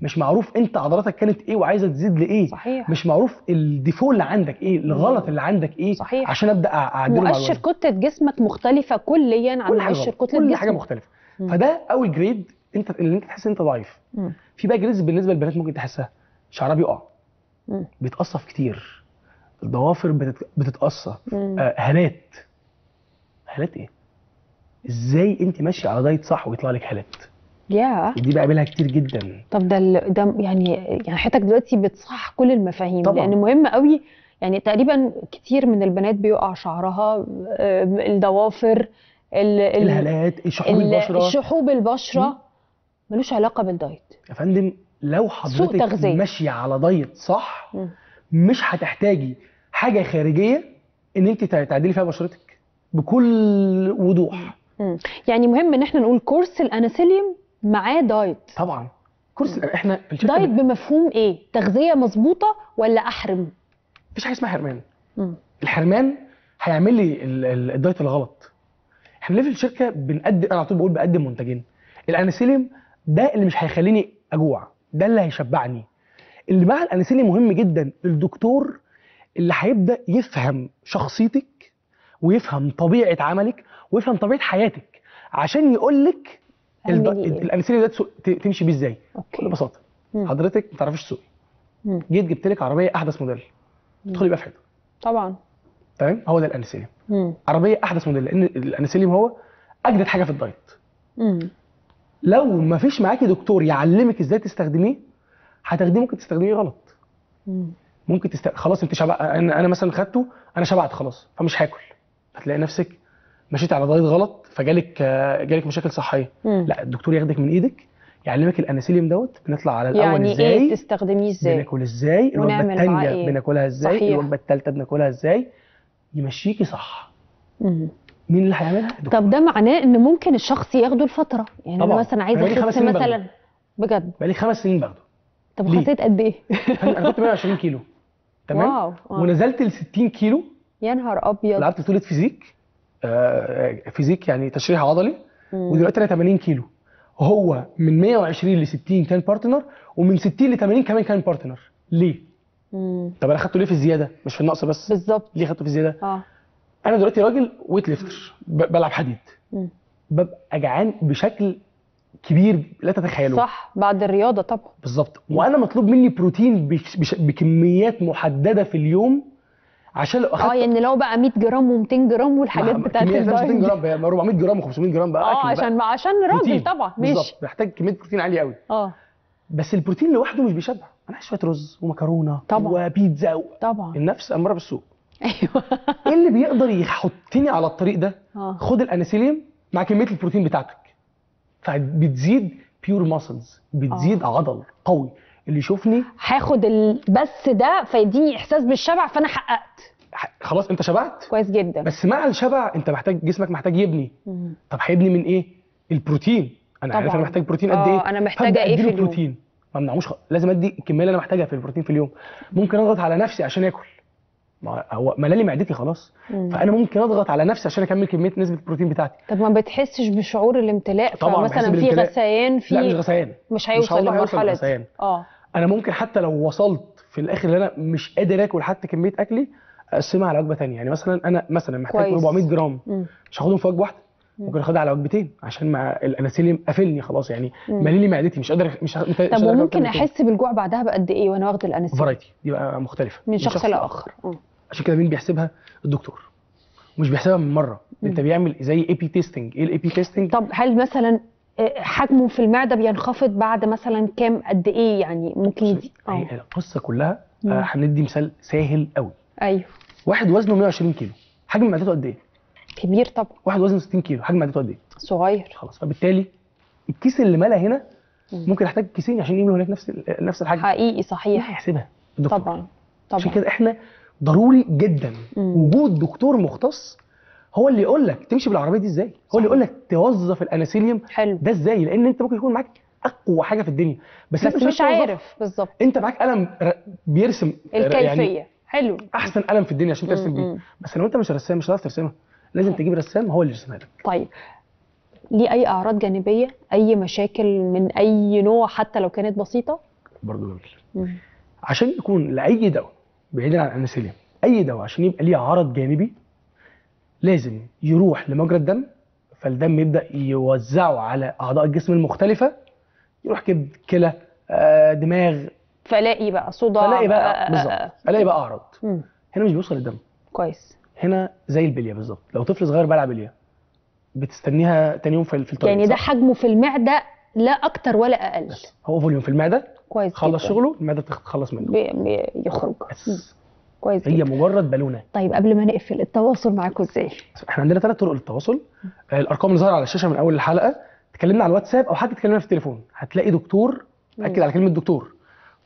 [SPEAKER 4] مش معروف انت عضلاتك كانت ايه وعايزه تزيد لايه صحيح. مش معروف الديفو اللي عندك ايه الغلط اللي عندك ايه صحيح. عشان ابدا اعدله مؤشر
[SPEAKER 3] كتله جسمك مختلفه كليا عن مؤشر كتله جسمك كل حاجه
[SPEAKER 4] مختلفه مم. فده اول جريد انت اللي انت تحس ان انت ضعيف مم. في بقى جريدز بالنسبه للبنات ممكن تحسها شعرها بيقع بيتقصف كتير الضوافر بتت... بتتقصف آه هالات هالات ايه ازاي انت ماشيه على دايت صح ويطلع لك هالات ياه دي بقابلها كتير جدا
[SPEAKER 3] طب ده ده يعني يعني حياتك دلوقتي بتصحح كل المفاهيم طبعا لان مهم قوي يعني تقريبا كتير من البنات بيقع شعرها الضوافر ال... ال- الهالات شحوم البشره شحوب البشره
[SPEAKER 4] ملوش علاقه بالدايت يا فندم لو حضرتك ماشيه على دايت صح مم. مش هتحتاجي حاجه خارجيه ان انت تعدلي فيها بشرتك بكل وضوح
[SPEAKER 3] مم. يعني مهم ان احنا نقول كورس الاناسيليوم معاه دايت طبعا كورس احنا دايت بمفهوم ايه تغذيه مظبوطه ولا احرم
[SPEAKER 4] مفيش حاجه اسمها حرمان مم. الحرمان هيعمل لي الدايت الغلط احنا ليه في الشركه بنقدم انا على طول بقول بقدم منتجين الانسيليم ده اللي مش هيخليني اجوع ده اللي هيشبعني اللي مع الانسيليم مهم جدا الدكتور اللي هيبدا يفهم شخصيتك ويفهم طبيعه عملك ويفهم طبيعه حياتك عشان يقول لك الب... أيوة. الامثله تمشي بيه ازاي؟ بكل بساطه مم. حضرتك ما تعرفيش تسوقي جيت جبت لك عربيه احدث موديل تدخلي بقى في حته طبعا تمام هو ده الانسيليم عربيه احدث موديل لان الانسيليم هو اجدد حاجه في الدايت لو ما فيش معاكي دكتور يعلمك ازاي تستخدميه هتاخديه ممكن تستخدميه غلط مم. ممكن تست... خلاص انت شبع انا مثلا خدته انا شبعت خلاص فمش هاكل هتلاقي نفسك مشيت على دايت غلط فجالك جالك مشاكل صحيه مم. لا الدكتور ياخدك من ايدك يعلمك الانسيليوم دوت بنطلع على الاول يعني إيه ازاي يعني ايه
[SPEAKER 3] تستخدميه ازاي بناكل
[SPEAKER 4] ازاي الوجبه الثانيه إيه؟ بناكلها ازاي الوجبه الثالثه بناكلها ازاي يمشيكي صح
[SPEAKER 3] مم. مين اللي هيعملها طب ده معناه ان ممكن الشخص ياخده لفتره يعني طبعا. مثلا عايز اخس مثلا
[SPEAKER 4] بجد بقالي خمس سنين باخده
[SPEAKER 3] طب خسيت قد ايه انا كنت
[SPEAKER 4] 120 كيلو تمام واو. واو. ونزلت ل 60 كيلو يا نهار ابيض لعبت بطوله فيزيك آه، فيزيك يعني تشريح عضلي ودلوقتي انا 80 كيلو هو من 120 ل 60 كان بارتنر ومن 60 ل 80 كمان كان بارتنر ليه؟ مم. طب انا خدته ليه في الزياده مش في النقص بس بالظبط ليه خدته في الزياده؟ اه انا دلوقتي راجل ويت ليفتر بلعب حديد ببقى جعان بشكل كبير لا تتخيله صح
[SPEAKER 3] بعد الرياضه طبعا
[SPEAKER 4] بالظبط وانا مطلوب مني بروتين بكميات محدده في اليوم عشان لو اه يعني لو بقى
[SPEAKER 3] 100 جرام و200 جرام والحاجات بتاعت الدايت 200 جرام
[SPEAKER 4] بقى 400 جرام و500 جرام بقى اه عشان بقى. عشان راجل طبعا ماشي بالظبط محتاج كميه بروتين عاليه قوي اه بس البروتين لوحده مش بيشبع انا عايز شويه رز ومكرونه طبعا وبيتزا و... طبعا النفس اماره بالسوق ايوه <laughs> إيه اللي بيقدر يحطني على الطريق ده آه. خد الاناسيليم مع كميه البروتين بتاعتك فبتزيد بيور ماسلز بتزيد آه. عضل قوي اللي يشوفني
[SPEAKER 3] هاخد بس ده فيديني احساس بالشبع فانا حققت
[SPEAKER 4] خلاص انت شبعت كويس جدا بس مع الشبع انت محتاج جسمك محتاج يبني مم. طب هيبني من ايه البروتين انا عارف انا محتاج بروتين قد ايه آه، انا محتاجه ايه في اليوم بروتين ما منعوش خ... لازم ادي الكميه اللي انا محتاجها في البروتين في اليوم ممكن اضغط على نفسي عشان اكل ما هو ملالي معدتي خلاص مم. فانا ممكن اضغط على نفسي عشان اكمل كميه نسبه البروتين بتاعتي
[SPEAKER 3] طب ما بتحسش بشعور الامتلاء طبعا مثلا في غثيان في لا مش غثيان مش هيوصل للمرحله دي اه
[SPEAKER 4] انا ممكن حتى لو وصلت في الاخر ان انا مش قادر اكل حتى كميه اكلي اقسمها على وجبه ثانيه يعني مثلا انا مثلا محتاج كويس. 400 جرام مم. مش هاخدهم في وجبه واحده ممكن اخدها على وجبتين عشان مع الاناسيليم قافلني خلاص يعني مليلي معدتي مش قادر مش طب مش وممكن احس
[SPEAKER 3] بالجوع بعدها بقد ايه
[SPEAKER 4] وانا واخد الاناسيليم فرايتي دي بقى مختلفه من شخص لاخر عشان كده مين بيحسبها الدكتور مش بيحسبها من مره مم. انت بيعمل زي اي بي تيستنج ايه الاي بي تيستنج طب هل مثلا
[SPEAKER 3] آه، حجمه في المعده بينخفض بعد مثلا كام قد ايه يعني ممكن يدي
[SPEAKER 4] القصه كلها آه، هندي مثال سهل قوي ايوه واحد وزنه 120 كيلو حجم معدته قد ايه كبير طبعا واحد وزنه 60 كيلو حجم معدته قد ايه صغير خلاص فبالتالي الكيس اللي ملا هنا ممكن يحتاج كيسين عشان يملوا هناك نفس نفس الحجم حقيقي صحيح هيحسبها طبعا طبعا عشان كده احنا ضروري جدا مم. وجود دكتور مختص هو اللي يقول لك تمشي بالعربيه دي ازاي هو اللي يقول لك توظف الاناسيليوم ده ازاي لان انت ممكن يكون معاك اقوى حاجه في الدنيا بس, بس انت مش عارف بالظبط انت معاك قلم بيرسم يعني الكيفيه يعني حلو احسن قلم في الدنيا عشان ترسم بيه بس لو انت مش رسام مش هتعرف ترسمها لازم تجيب رسام هو اللي يرسمها لك
[SPEAKER 3] طيب ليه اي اعراض جانبيه اي مشاكل من اي نوع حتى لو كانت بسيطه برضه جميل
[SPEAKER 4] عشان يكون لاي دواء بعيدا عن الانسولين اي دواء عشان يبقى ليه عرض جانبي لازم يروح لمجرى الدم فالدم يبدا يوزعه على اعضاء الجسم المختلفه يروح كبد كلى آه، دماغ فلاقي
[SPEAKER 3] بقى صداع فلاقي بقى آه، بالظبط الاقي آه، بقى
[SPEAKER 4] اعراض هنا مش بيوصل الدم كويس هنا زي البليه بالظبط لو طفل صغير بلع بليه بتستنيها تاني يوم في الطريق يعني ده حجمه
[SPEAKER 3] في المعده لا اكتر ولا اقل بس
[SPEAKER 4] هو فوليوم في المعده كويس خلص شغله المعده تخلص منه بي
[SPEAKER 3] بي يخرج
[SPEAKER 4] بس كويس هي جدا. مجرد بالونه
[SPEAKER 3] طيب قبل ما نقفل التواصل معاكم ازاي
[SPEAKER 4] احنا عندنا ثلاث طرق للتواصل آه، الارقام اللي ظاهره على الشاشه من اول الحلقه تكلمنا على الواتساب او حتى تكلمنا في التليفون هتلاقي دكتور اكد على كلمه دكتور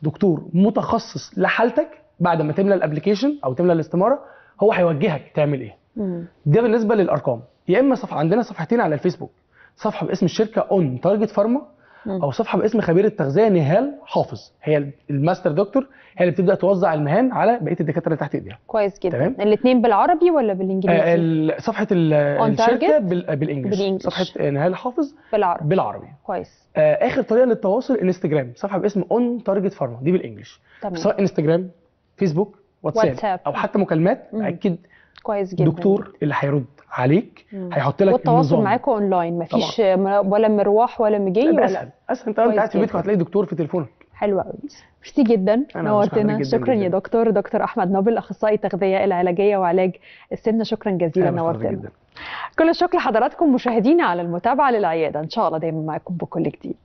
[SPEAKER 4] دكتور متخصص لحالتك بعد ما تملى الابلكيشن او تملى الاستماره هو هيوجهك تعمل ايه مم. ده بالنسبه للارقام يا اما صفحه عندنا صفحتين على الفيسبوك صفحه باسم الشركه اون تارجت فارما او صفحه باسم خبير التغذيه نهال حافظ هي الماستر دكتور هي اللي بتبدا توزع المهام على بقيه الدكاتره اللي تحت ايديها
[SPEAKER 3] كويس جدا تمام الاثنين بالعربي ولا بالانجليزي
[SPEAKER 4] آه صفحه الشركه بالانجلش. صفحه نهال حافظ بالعربي بالعربي كويس آه اخر طريقه للتواصل انستجرام صفحه باسم اون تارجت فارما دي بالانجلش تمام سواء انستجرام فيسبوك واتساب, واتساب. او حتى مكالمات اكيد كويس جدا دكتور اللي هيرد عليك هيحط لك والتواصل معاكم
[SPEAKER 3] اونلاين مفيش طبعا. ولا مروح ولا مجي ولا اسهل اسهل انت قاعد في بيتك هتلاقي
[SPEAKER 4] دكتور في تليفونك
[SPEAKER 3] حلو قوي ميرسي جدا نورتنا شكرا جداً. يا دكتور دكتور احمد نابل اخصائي التغذيه العلاجيه وعلاج السمنه شكرا جزيلا نورتنا كل الشكر لحضراتكم مشاهدينا على المتابعه للعياده ان شاء الله دايما معاكم بكل جديد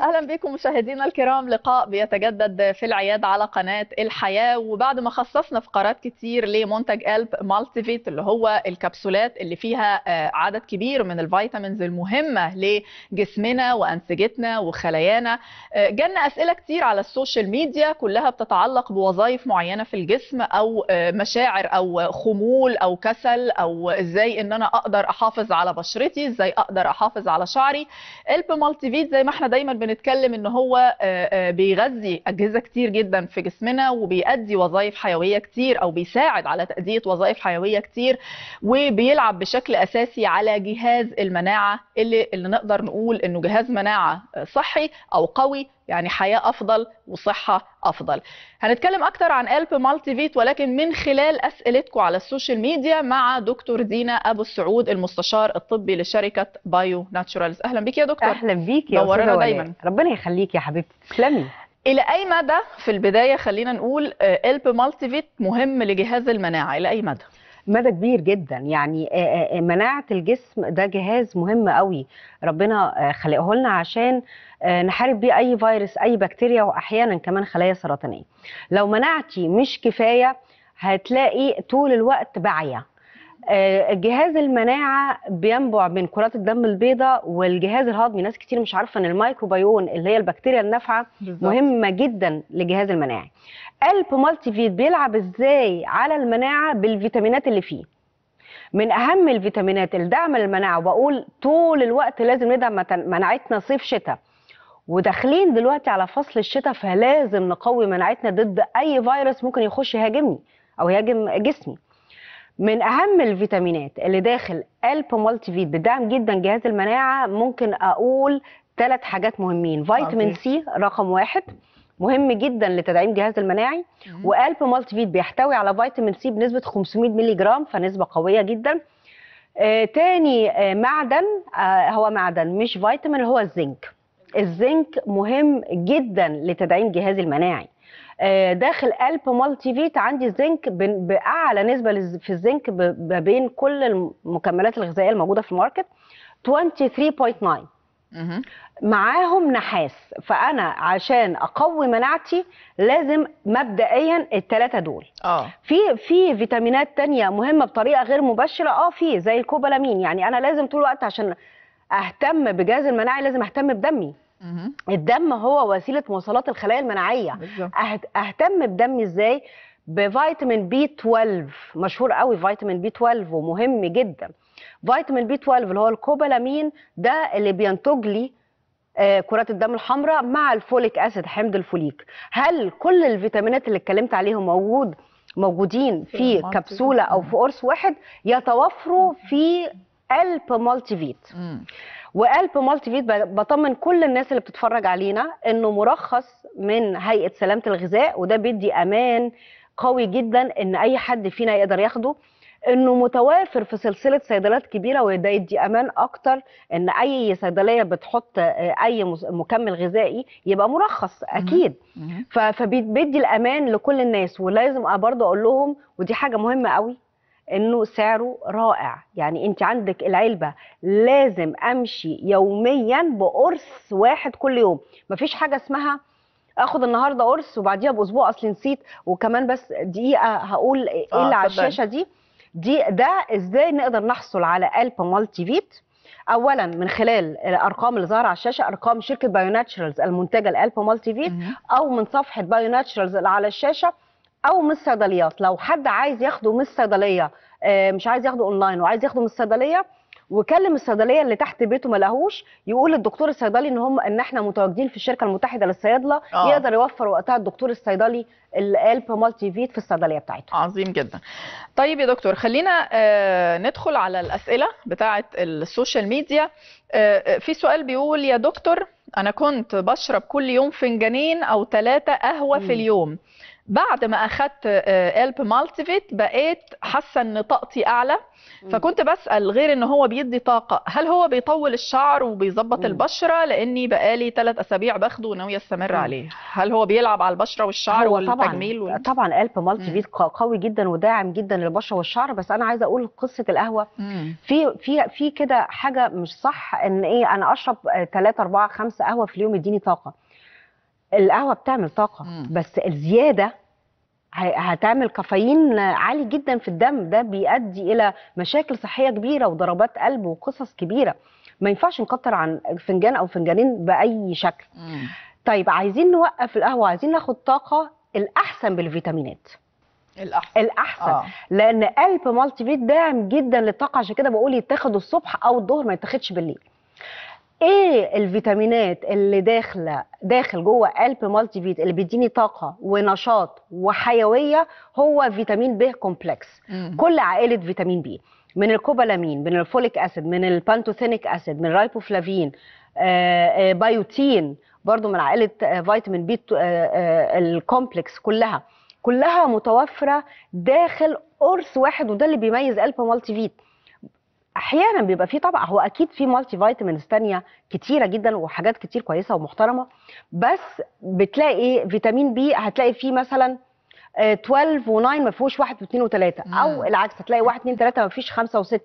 [SPEAKER 1] اهلا بكم مشاهدينا الكرام لقاء بيتجدد في العياد على قناه الحياه وبعد ما خصصنا فقرات كتير لمنتج الب مالتيفيت اللي هو الكبسولات اللي فيها آه، عدد كبير من الفيتامينز المهمه لجسمنا وانسجتنا وخلايانا آه، جالنا اسئله كتير على السوشيال ميديا كلها بتتعلق بوظائف معينه في الجسم او آه، مشاعر او خمول او كسل او ازاي ان انا اقدر احافظ على بشرتي ازاي اقدر احافظ على شعري الب مالتيفيت زي ما احنا دايما بن بنتكلم ان هو آه، آه، بيغذي اجهزه كتير جدا في جسمنا وبيؤدي وظائف حيويه كتير او بيساعد على تأدية وظائف حيويه كتير وبيلعب بشكل اساسي على جهاز المناعه اللي اللي نقدر نقول انه جهاز مناعه صحي او قوي يعني حياه افضل وصحه افضل هنتكلم اكتر عن ألب مالتي فيت ولكن من خلال اسئلتكم على السوشيال ميديا مع دكتور دينا ابو السعود المستشار الطبي لشركه بايو ناتشورالز اهلا بيك يا دكتور اهلا بيك يا دورنا دايما ربنا يخليك يا حبيبتي تسلمي الى اي مدى في البدايه خلينا نقول ألب مالتي فيت مهم لجهاز المناعه الى اي مدى مدى كبير جدا يعني مناعه الجسم ده جهاز
[SPEAKER 5] مهم قوي ربنا خلقه لنا عشان نحارب بيه اي فيروس اي بكتيريا واحيانا كمان خلايا سرطانيه لو مناعتي مش كفايه هتلاقي طول الوقت بعيه جهاز المناعه بينبع من كرات الدم البيضاء والجهاز الهضمي ناس كتير مش عارفه ان الميكروبيون اللي هي البكتيريا النافعه مهمه جدا للجهاز المناعي قلب مالتي فيت بيلعب ازاي على المناعه بالفيتامينات اللي فيه من اهم الفيتامينات دعم المناعه وبقول طول الوقت لازم ندعم مناعتنا صيف شتاء وداخلين دلوقتي على فصل الشتاء فلازم نقوي مناعتنا ضد اي فيروس ممكن يخش يهاجمني او يهاجم جسمي من اهم الفيتامينات اللي داخل الب مالتي فيت بدعم جدا جهاز المناعه ممكن اقول ثلاث حاجات مهمين فيتامين سي رقم واحد مهم جدا لتدعيم جهاز المناعي وقلب مالتي فيت بيحتوي على فيتامين سي بنسبه 500 مللي جرام فنسبه قويه جدا آه تاني آه معدن آه هو معدن مش فيتامين هو الزنك الزنك مهم جدا لتدعيم جهاز المناعي آه، داخل قلب مالتي فيت عندي الزنك باعلى نسبه في الزنك ما بين كل المكملات الغذائيه الموجوده في الماركت 23.9 معاهم نحاس فانا عشان اقوي مناعتي لازم مبدئيا الثلاثه دول اه في في فيتامينات تانية مهمه بطريقه غير مباشره اه في زي الكوبالامين يعني انا لازم طول الوقت عشان اهتم بجهاز المناعي لازم اهتم بدمي الدم هو وسيله مواصلات الخلايا المناعيه اهتم بدمي ازاي بفيتامين بي 12 مشهور قوي فيتامين بي 12 ومهم جدا فيتامين بي 12 اللي هو الكوبالامين ده اللي بينتج لي آه، كرات الدم الحمراء مع الفوليك اسيد حمض الفوليك هل كل الفيتامينات اللي اتكلمت عليهم موجود موجودين في كبسوله او في قرص واحد يتوفروا في الب مالتي فيت والب مالتي فيت بطمن كل الناس اللي بتتفرج علينا انه مرخص من هيئه سلامه الغذاء وده بيدي امان قوي جدا ان اي حد فينا يقدر ياخده انه متوافر في سلسله صيدلات كبيره وده يدي امان اكتر ان اي صيدليه بتحط آه، اي مكمل غذائي يبقى مرخص اكيد فبيدي الامان لكل الناس ولازم برضه اقول لهم ودي حاجه مهمه قوي انه سعره رائع يعني انت عندك العلبه لازم امشي يوميا بقرص واحد كل يوم مفيش حاجه اسمها اخد النهارده قرص وبعديها باسبوع اصل نسيت وكمان بس دقيقه هقول ايه اللي على آه، الشاشه دي دي ده ازاي نقدر نحصل على الب مالتي فيت اولا من خلال الارقام اللي ظاهره على الشاشه ارقام شركه بايو ناتشرالز المنتجه الالب مالتي فيت او من صفحه بايو ناتشرالز اللي على الشاشه او من الصيدليات لو حد عايز ياخده من الصيدليه آه، مش عايز ياخده اونلاين وعايز ياخده من الصيدليه وكلم الصيدليه اللي تحت بيته ما لهوش يقول الدكتور الصيدلي ان هم ان احنا متواجدين في الشركه المتحده للصيادله آه.
[SPEAKER 1] يقدر يوفر وقتها الدكتور الصيدلي الالب مالتي فيت في الصيدليه بتاعته عظيم جدا طيب يا دكتور خلينا آه ندخل على الاسئله بتاعه السوشيال ميديا آه, آه، في سؤال بيقول يا دكتور انا كنت بشرب كل يوم فنجانين او ثلاثه قهوه م. في اليوم بعد ما اخذت آه، الب مالتيفيت بقيت حاسه ان طاقتي اعلى فكنت بسال غير ان هو بيدي طاقه هل هو بيطول الشعر وبيظبط البشره لاني بقالي ثلاث اسابيع باخده وناويه استمر عليه هل هو بيلعب على البشره والشعر والتجميل
[SPEAKER 5] طبعا وال... طبعا الب مالتيفيت قوي جدا وداعم جدا للبشره والشعر بس انا عايزه اقول قصه القهوه في في في كده حاجه مش صح ان ايه انا اشرب 3 4 5 قهوه في اليوم يديني طاقه القهوه بتعمل طاقه مم. بس الزياده هتعمل كافيين عالي جدا في الدم ده بيؤدي الى مشاكل صحيه كبيره وضربات قلب وقصص كبيره ما ينفعش نكتر عن فنجان او فنجانين باي شكل مم. طيب عايزين نوقف القهوه عايزين ناخد طاقه الاحسن بالفيتامينات الاحسن الاحسن آه. لان قلب مالتي فيت داعم جدا للطاقه عشان كده بقول يتاخد الصبح او الظهر ما يتاخدش بالليل ايه الفيتامينات اللي داخله داخل جوه قلب مالتي فيت اللي بيديني طاقه ونشاط وحيويه هو فيتامين ب كومبلكس كل عائله فيتامين بي من الكوبالامين من الفوليك اسيد من البانتوثينيك اسيد من الرايبوفلافين آآ آه، آآ آه، بايوتين برضو من عائله آه، فيتامين بي الكومبلكس كلها كلها متوفره داخل قرص واحد وده اللي بيميز قلب مالتي فيت احيانا بيبقى فيه طبعا هو اكيد في مالتي فيتامينز تانية كتيره جدا وحاجات كتير كويسه ومحترمه بس بتلاقي إيه؟ فيتامين بي هتلاقي فيه مثلا 12 آه، و9 ما فيهوش 1 و2 و3 او العكس هتلاقي 1 2 3 ما فيش 5 و6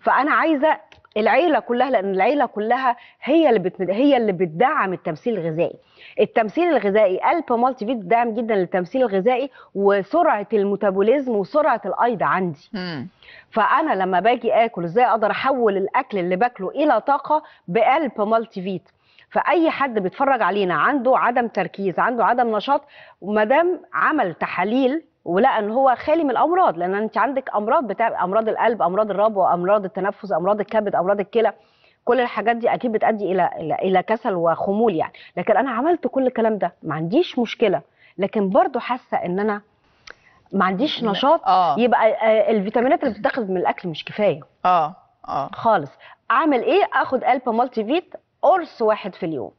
[SPEAKER 5] فانا عايزه العيله كلها لان العيله كلها هي اللي بت... هي اللي بتدعم التمثيل الغذائي التمثيل الغذائي الب مالتي فيت دعم جدا للتمثيل الغذائي وسرعه الميتابوليزم وسرعه الايض عندي مم. فانا لما باجي اكل ازاي اقدر احول الاكل اللي باكله الى طاقه بالب مالتي فيت فاي حد بيتفرج علينا عنده عدم تركيز عنده عدم نشاط وما دام عمل تحاليل ولقى ان هو خالي من الامراض لان انت عندك امراض بتاع امراض القلب امراض الربو امراض التنفس امراض الكبد امراض الكلى كل الحاجات دي اكيد بتؤدي الى الى كسل وخمول يعني لكن انا عملت كل الكلام ده ما عنديش مشكله لكن برضو حاسه ان انا ما عنديش نشاط آه. يبقى آه، الفيتامينات اللي بتتاخد من الاكل مش كفايه اه اه خالص اعمل ايه اخد البا مالتي فيت قرص واحد في اليوم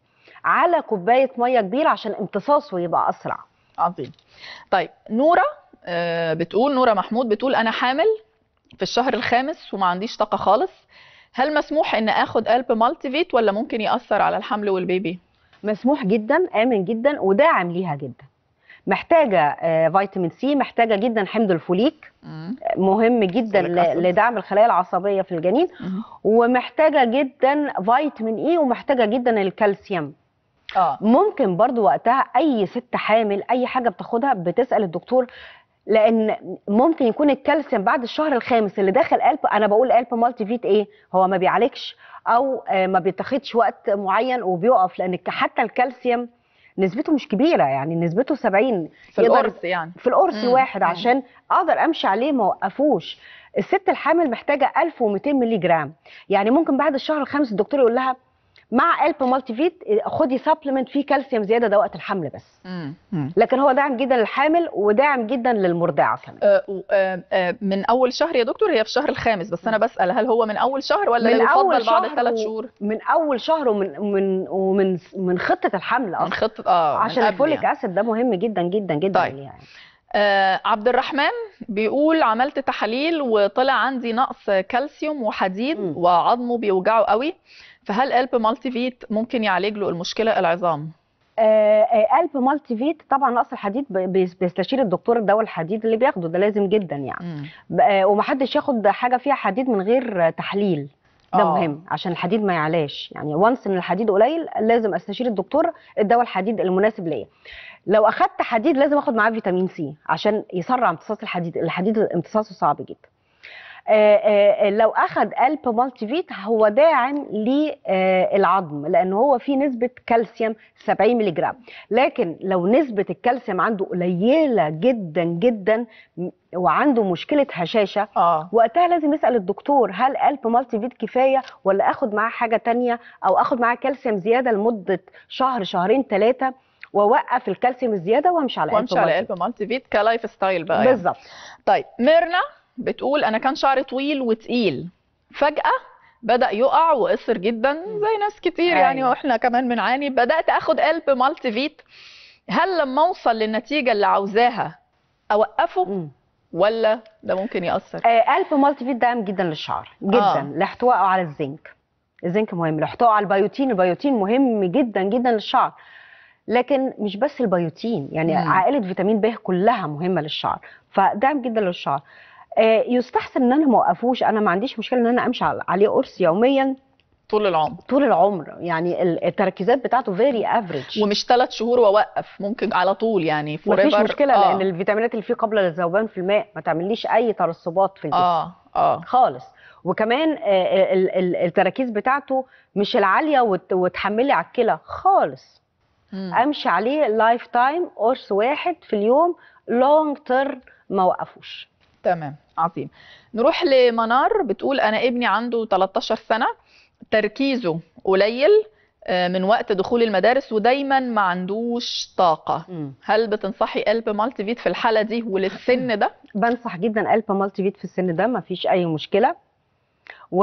[SPEAKER 5] على كوبايه ميه كبيره عشان
[SPEAKER 1] امتصاصه يبقى اسرع عظيم طيب نوره آه، بتقول نوره محمود بتقول انا حامل في الشهر الخامس وما عنديش طاقه خالص هل مسموح ان اخد قلب مالتيفيت ولا ممكن ياثر على الحمل والبيبي مسموح جدا امن جدا
[SPEAKER 5] وداعم ليها جدا محتاجه آه، فيتامين سي محتاجه جدا حمض الفوليك مهم جدا لدعم الخلايا العصبيه في الجنين ومحتاجه جدا فيتامين اي ومحتاجه جدا الكالسيوم آه. ممكن برضو وقتها اي ست حامل اي حاجه بتاخدها بتسال الدكتور لان ممكن يكون الكالسيوم بعد الشهر الخامس اللي داخل قلب انا بقول قلب مالتي فيت ايه هو ما بيعالجش او آه، ما بيتاخدش وقت معين وبيقف لان حتى الكالسيوم نسبته مش كبيره يعني نسبته 70 في القرص يعني في القرص واحد مم. عشان اقدر امشي عليه ما اوقفوش الست الحامل محتاجه 1200 ملي جرام يعني ممكن بعد الشهر الخامس الدكتور يقول لها مع الب مالتي فيت خدي سبلمنت فيه كالسيوم زياده ده وقت الحمل
[SPEAKER 1] بس لكن هو داعم جدا للحامل
[SPEAKER 5] وداعم جدا للمرضعه كمان آه،,
[SPEAKER 1] آه آه من اول شهر يا دكتور هي في الشهر الخامس بس انا بسال هل هو من اول شهر ولا من أول شهر بعد ثلاث شهور
[SPEAKER 5] من اول شهر ومن من ومن من خطه الحمل اصلا من خطه اه عشان
[SPEAKER 1] الفوليك يعني. اسيد ده مهم جدا جدا جدا طيب. يعني آه عبد الرحمن بيقول عملت تحاليل وطلع عندي نقص كالسيوم وحديد م. وعظمه بيوجعه قوي فهل قلب مالتي فيت ممكن يعالج له المشكله العظام آه، آه، قلب
[SPEAKER 5] مالتي فيت طبعا نقص الحديد بيستشير الدكتور الدواء الحديد اللي بياخده ده لازم جدا يعني آه، ومحدش ياخد حاجه فيها حديد من غير تحليل ده أوه. مهم عشان الحديد ما يعلاش يعني وانس ان الحديد قليل لازم استشير الدكتور الدواء الحديد المناسب ليا لو اخدت حديد لازم اخد معاه فيتامين سي عشان يسرع امتصاص الحديد الحديد امتصاصه صعب جدا آه، آه، آه، لو اخذ الب مالتي فيت هو داعم للعظم لان هو فيه نسبه كالسيوم 70 ملي جرام لكن لو نسبه الكالسيوم عنده قليله جدا جدا وعنده مشكله هشاشه آه. وقتها لازم يسال الدكتور هل الب مالتي فيت كفايه ولا اخد معاه حاجه تانية او اخد معاه كالسيوم زياده لمده شهر شهرين ثلاثه واوقف
[SPEAKER 1] الكالسيوم الزياده وامشي على الب وامشي على الب مالتي فيت كلايف ستايل بقى يعني. بالظبط يعني. طيب ميرنا بتقول انا كان شعري طويل وتقيل فجاه بدا يقع وقصر جدا زي ناس كتير يعني أيوة. واحنا كمان بنعاني بدات اخد قلب مالتي فيت هل لما اوصل للنتيجه اللي عاوزاها اوقفه م. ولا ده ممكن ياثر آه مالتي فيت داعم جدا للشعر جدا آه. لاحتوائه على الزنك
[SPEAKER 5] الزنك مهم لاحتوائه على البيوتين البيوتين مهم جدا جدا للشعر لكن مش بس البيوتين يعني مم. عائله فيتامين ب كلها مهمه للشعر فدعم جدا للشعر آه، يستحسن ان انا ما اوقفوش انا ما عنديش مشكله ان انا امشي عليه قرص يوميا طول العمر طول العمر يعني التركيزات بتاعته فيري افريج ومش ثلاث شهور واوقف ممكن على طول يعني فور مفيش مشكله آه. لان الفيتامينات اللي فيه قبل الذوبان في الماء ما تعمليش اي ترسبات في الجسم اه اه خالص وكمان آه، التراكيز بتاعته مش العاليه وتحملي على الكلى خالص مم. امشي عليه لايف
[SPEAKER 1] تايم قرص واحد في اليوم لونج تيرم ما وقفوش تمام عظيم نروح لمنار بتقول انا ابني عنده 13 سنه تركيزه قليل آه، من وقت دخول المدارس ودايما ما عندوش طاقه هل بتنصحي قلب مالتي فيت في الحاله دي وللسن <laughs> ده بنصح جدا قلب
[SPEAKER 5] مالتي فيت في السن ده ما فيش اي مشكله و...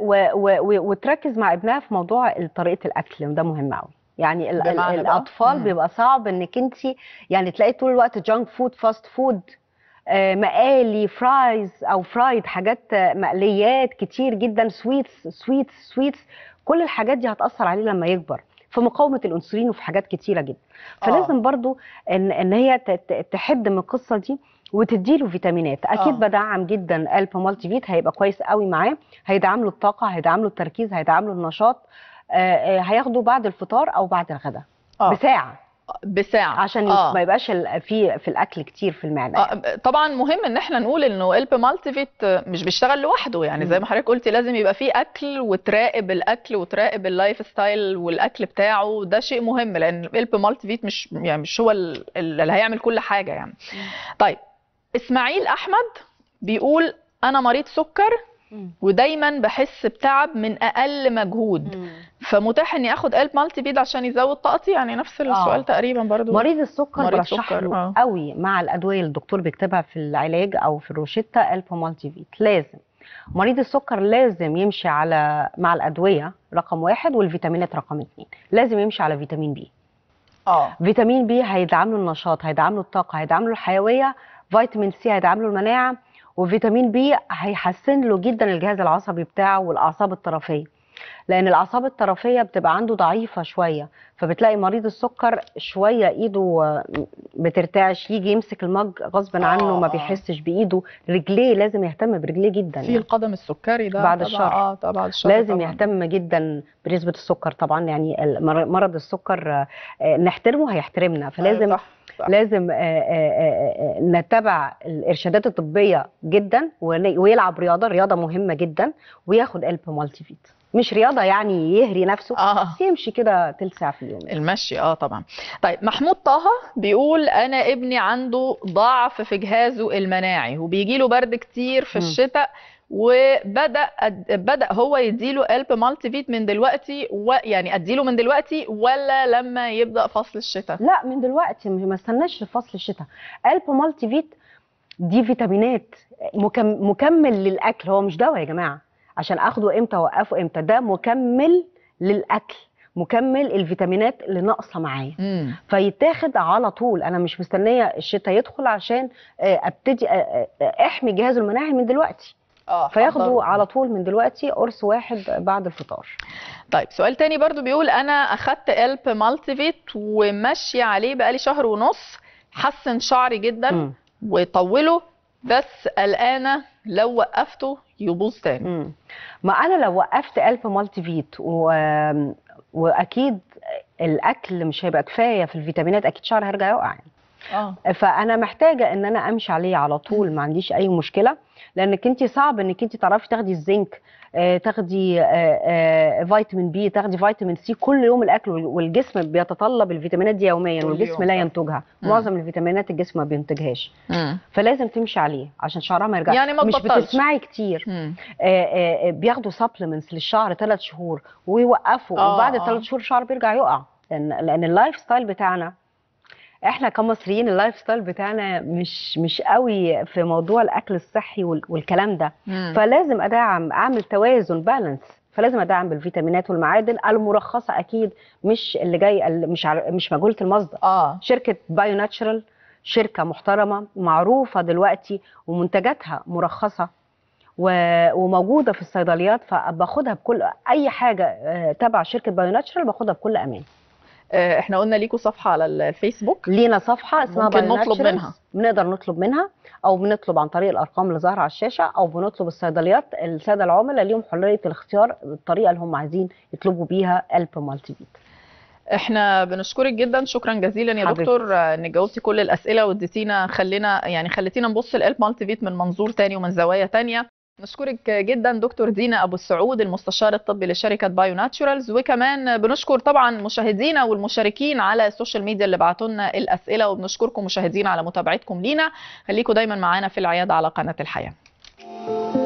[SPEAKER 5] و... و... و... وتركز مع ابنها في موضوع طريقه الاكل وده مهم قوي يعني الاطفال بقى. بيبقى صعب انك انت يعني تلاقي طول الوقت جانك فود فاست فود آه، مقالي فرايز او فرايد حاجات آه، مقليات كتير جدا سويتس سويتس سويتس كل الحاجات دي هتاثر عليه لما يكبر في مقاومه الانسولين وفي حاجات كتيره جدا فلازم آه. برضو ان ان هي تحد من القصه دي وتديله فيتامينات اكيد آه. بدعم جدا الب مالتي فيت هيبقى كويس قوي معاه هيدعم له الطاقه هيدعم له التركيز هيدعم له
[SPEAKER 1] النشاط آه،, آه هياخده بعد الفطار او بعد الغداء آه. بساعه بساعه عشان آه. ما يبقاش في في الاكل كتير في المعده آه. طبعا مهم ان احنا نقول انه الب مالتيفيت فيت مش بيشتغل لوحده يعني زي ما حضرتك قلتي لازم يبقى في اكل وتراقب الاكل وتراقب اللايف ستايل والاكل بتاعه ده شيء مهم لان الب مالتيفيت فيت مش يعني مش هو اللي هيعمل كل حاجه يعني طيب اسماعيل احمد بيقول انا مريض سكر ودايما بحس بتعب من اقل مجهود مم. فمتاح اني اخد قلب مالتي بيد عشان يزود طاقتي يعني نفس آه. السؤال آه. تقريبا برضو مريض السكر مريض برشح آه.
[SPEAKER 5] قوي مع الادويه اللي الدكتور بيكتبها في العلاج او في الروشته قلب مالتي بيد لازم مريض السكر لازم يمشي على مع الادويه رقم واحد والفيتامينات رقم اثنين لازم يمشي على فيتامين بي اه فيتامين بي هيدعم له النشاط هيدعم له الطاقه هيدعم له الحيويه فيتامين سي هيدعم له المناعه وفيتامين بي هيحسن له جدا الجهاز العصبي بتاعه والاعصاب الطرفيه لان الاعصاب الطرفيه بتبقى عنده ضعيفه شويه فبتلاقي مريض السكر شويه ايده بترتعش يجي يمسك المج غصب عنه آه. ما بيحسش بايده رجليه لازم يهتم برجليه جدا في يعني.
[SPEAKER 1] القدم السكري ده بعد الشهر اه طبعا بعد لازم طبعًا.
[SPEAKER 5] يهتم جدا بنسبه السكر طبعا يعني مرض السكر آه، نحترمه هيحترمنا أيوة فلازم أيوة. صح. لازم آه، آه، آه، نتبع الارشادات الطبيه جدا ويلعب رياضه رياضه مهمه جدا وياخد قلب مالتي فيت مش رياضه
[SPEAKER 1] يعني يهري نفسه آه. يمشي كده
[SPEAKER 5] تلت في اليوم
[SPEAKER 1] المشي اه طبعا طيب محمود طه بيقول انا ابني عنده ضعف في جهازه المناعي وبيجي له برد كتير في م. الشتاء وبدا بدا هو يديله قلب مالتي فيت من دلوقتي ويعني اديله من دلوقتي ولا لما يبدا فصل الشتاء لا من دلوقتي ما استناش لفصل الشتاء قلب مالتي فيت دي فيتامينات
[SPEAKER 5] مكمل للاكل هو مش دواء يا جماعه عشان اخده امتى اوقفه امتى ده مكمل للاكل مكمل الفيتامينات اللي ناقصه معايا فيتاخد على طول انا مش مستنيه الشتاء يدخل عشان آه، ابتدي آه، آه، احمي جهازه المناعي
[SPEAKER 1] من دلوقتي
[SPEAKER 5] اه فياخدوا على
[SPEAKER 1] طول من دلوقتي قرص واحد بعد الفطار طيب سؤال تاني برضو بيقول انا اخدت الب مالتيفيت وماشيه عليه بقالي شهر ونص حسن شعري جدا م. وطوله بس قلقانه لو وقفته يبوظ تاني م. ما انا لو وقفت الب مالتيفيت
[SPEAKER 5] و... واكيد الاكل مش هيبقى كفايه في الفيتامينات اكيد شعري هيرجع يقع يعني. آه. فانا محتاجه ان انا امشي عليه على طول ما عنديش اي مشكله لانك انت صعب انك انت تعرفي تاخدي الزنك آه، تاخدي آه، آه، فيتامين بي تاخدي فيتامين سي كل يوم الاكل والجسم بيتطلب الفيتامينات دي يوميا والجسم لا ينتجها مم. معظم الفيتامينات الجسم ما بينتجهاش مم. فلازم تمشي عليه عشان شعرها ما يرجعش يعني ما مش بتسمعي كتير بياخدوا سبلمنتس للشعر ثلاث شهور ويوقفوا وبعد ثلاث شهور الشعر بيرجع يقع لان لان اللايف ستايل بتاعنا احنا كمصريين اللايف ستايل بتاعنا مش مش قوي في موضوع الاكل الصحي والكلام ده مم. فلازم ادعم اعمل توازن بالانس فلازم ادعم بالفيتامينات والمعادن المرخصه اكيد مش اللي جاي مش مش مجهوله المصدر آه. شركه بايو ناتشرال شركه محترمه معروفه دلوقتي ومنتجاتها مرخصه وموجوده في الصيدليات فباخدها بكل اي حاجه آه، تبع شركه بايو ناتشرال باخدها بكل امان آه، احنا قلنا ليكوا صفحه على الفيسبوك لينا صفحه اسمها ممكن نطلب منها بنقدر نطلب منها او بنطلب عن طريق الارقام اللي ظاهره على الشاشه او بنطلب الصيدليات الساده العملاء ليهم حريه الاختيار بالطريقه اللي هم عايزين يطلبوا بيها الب مالتي بيت
[SPEAKER 1] احنا بنشكرك جدا شكرا جزيلا يا حبيب. دكتور آه، ان جاوبتي كل الاسئله واديتينا خلينا يعني خليتينا نبص الالب مالتي فيت من منظور تاني ومن زوايا تانيه نشكرك جدا دكتور دينا ابو السعود المستشار الطبي لشركه بايو ناتشورالز وكمان بنشكر طبعا مشاهدينا والمشاركين على السوشيال ميديا اللي بعتوا لنا الاسئله وبنشكركم مشاهدينا على متابعتكم لينا خليكم دايما معانا في العياده على قناه الحياه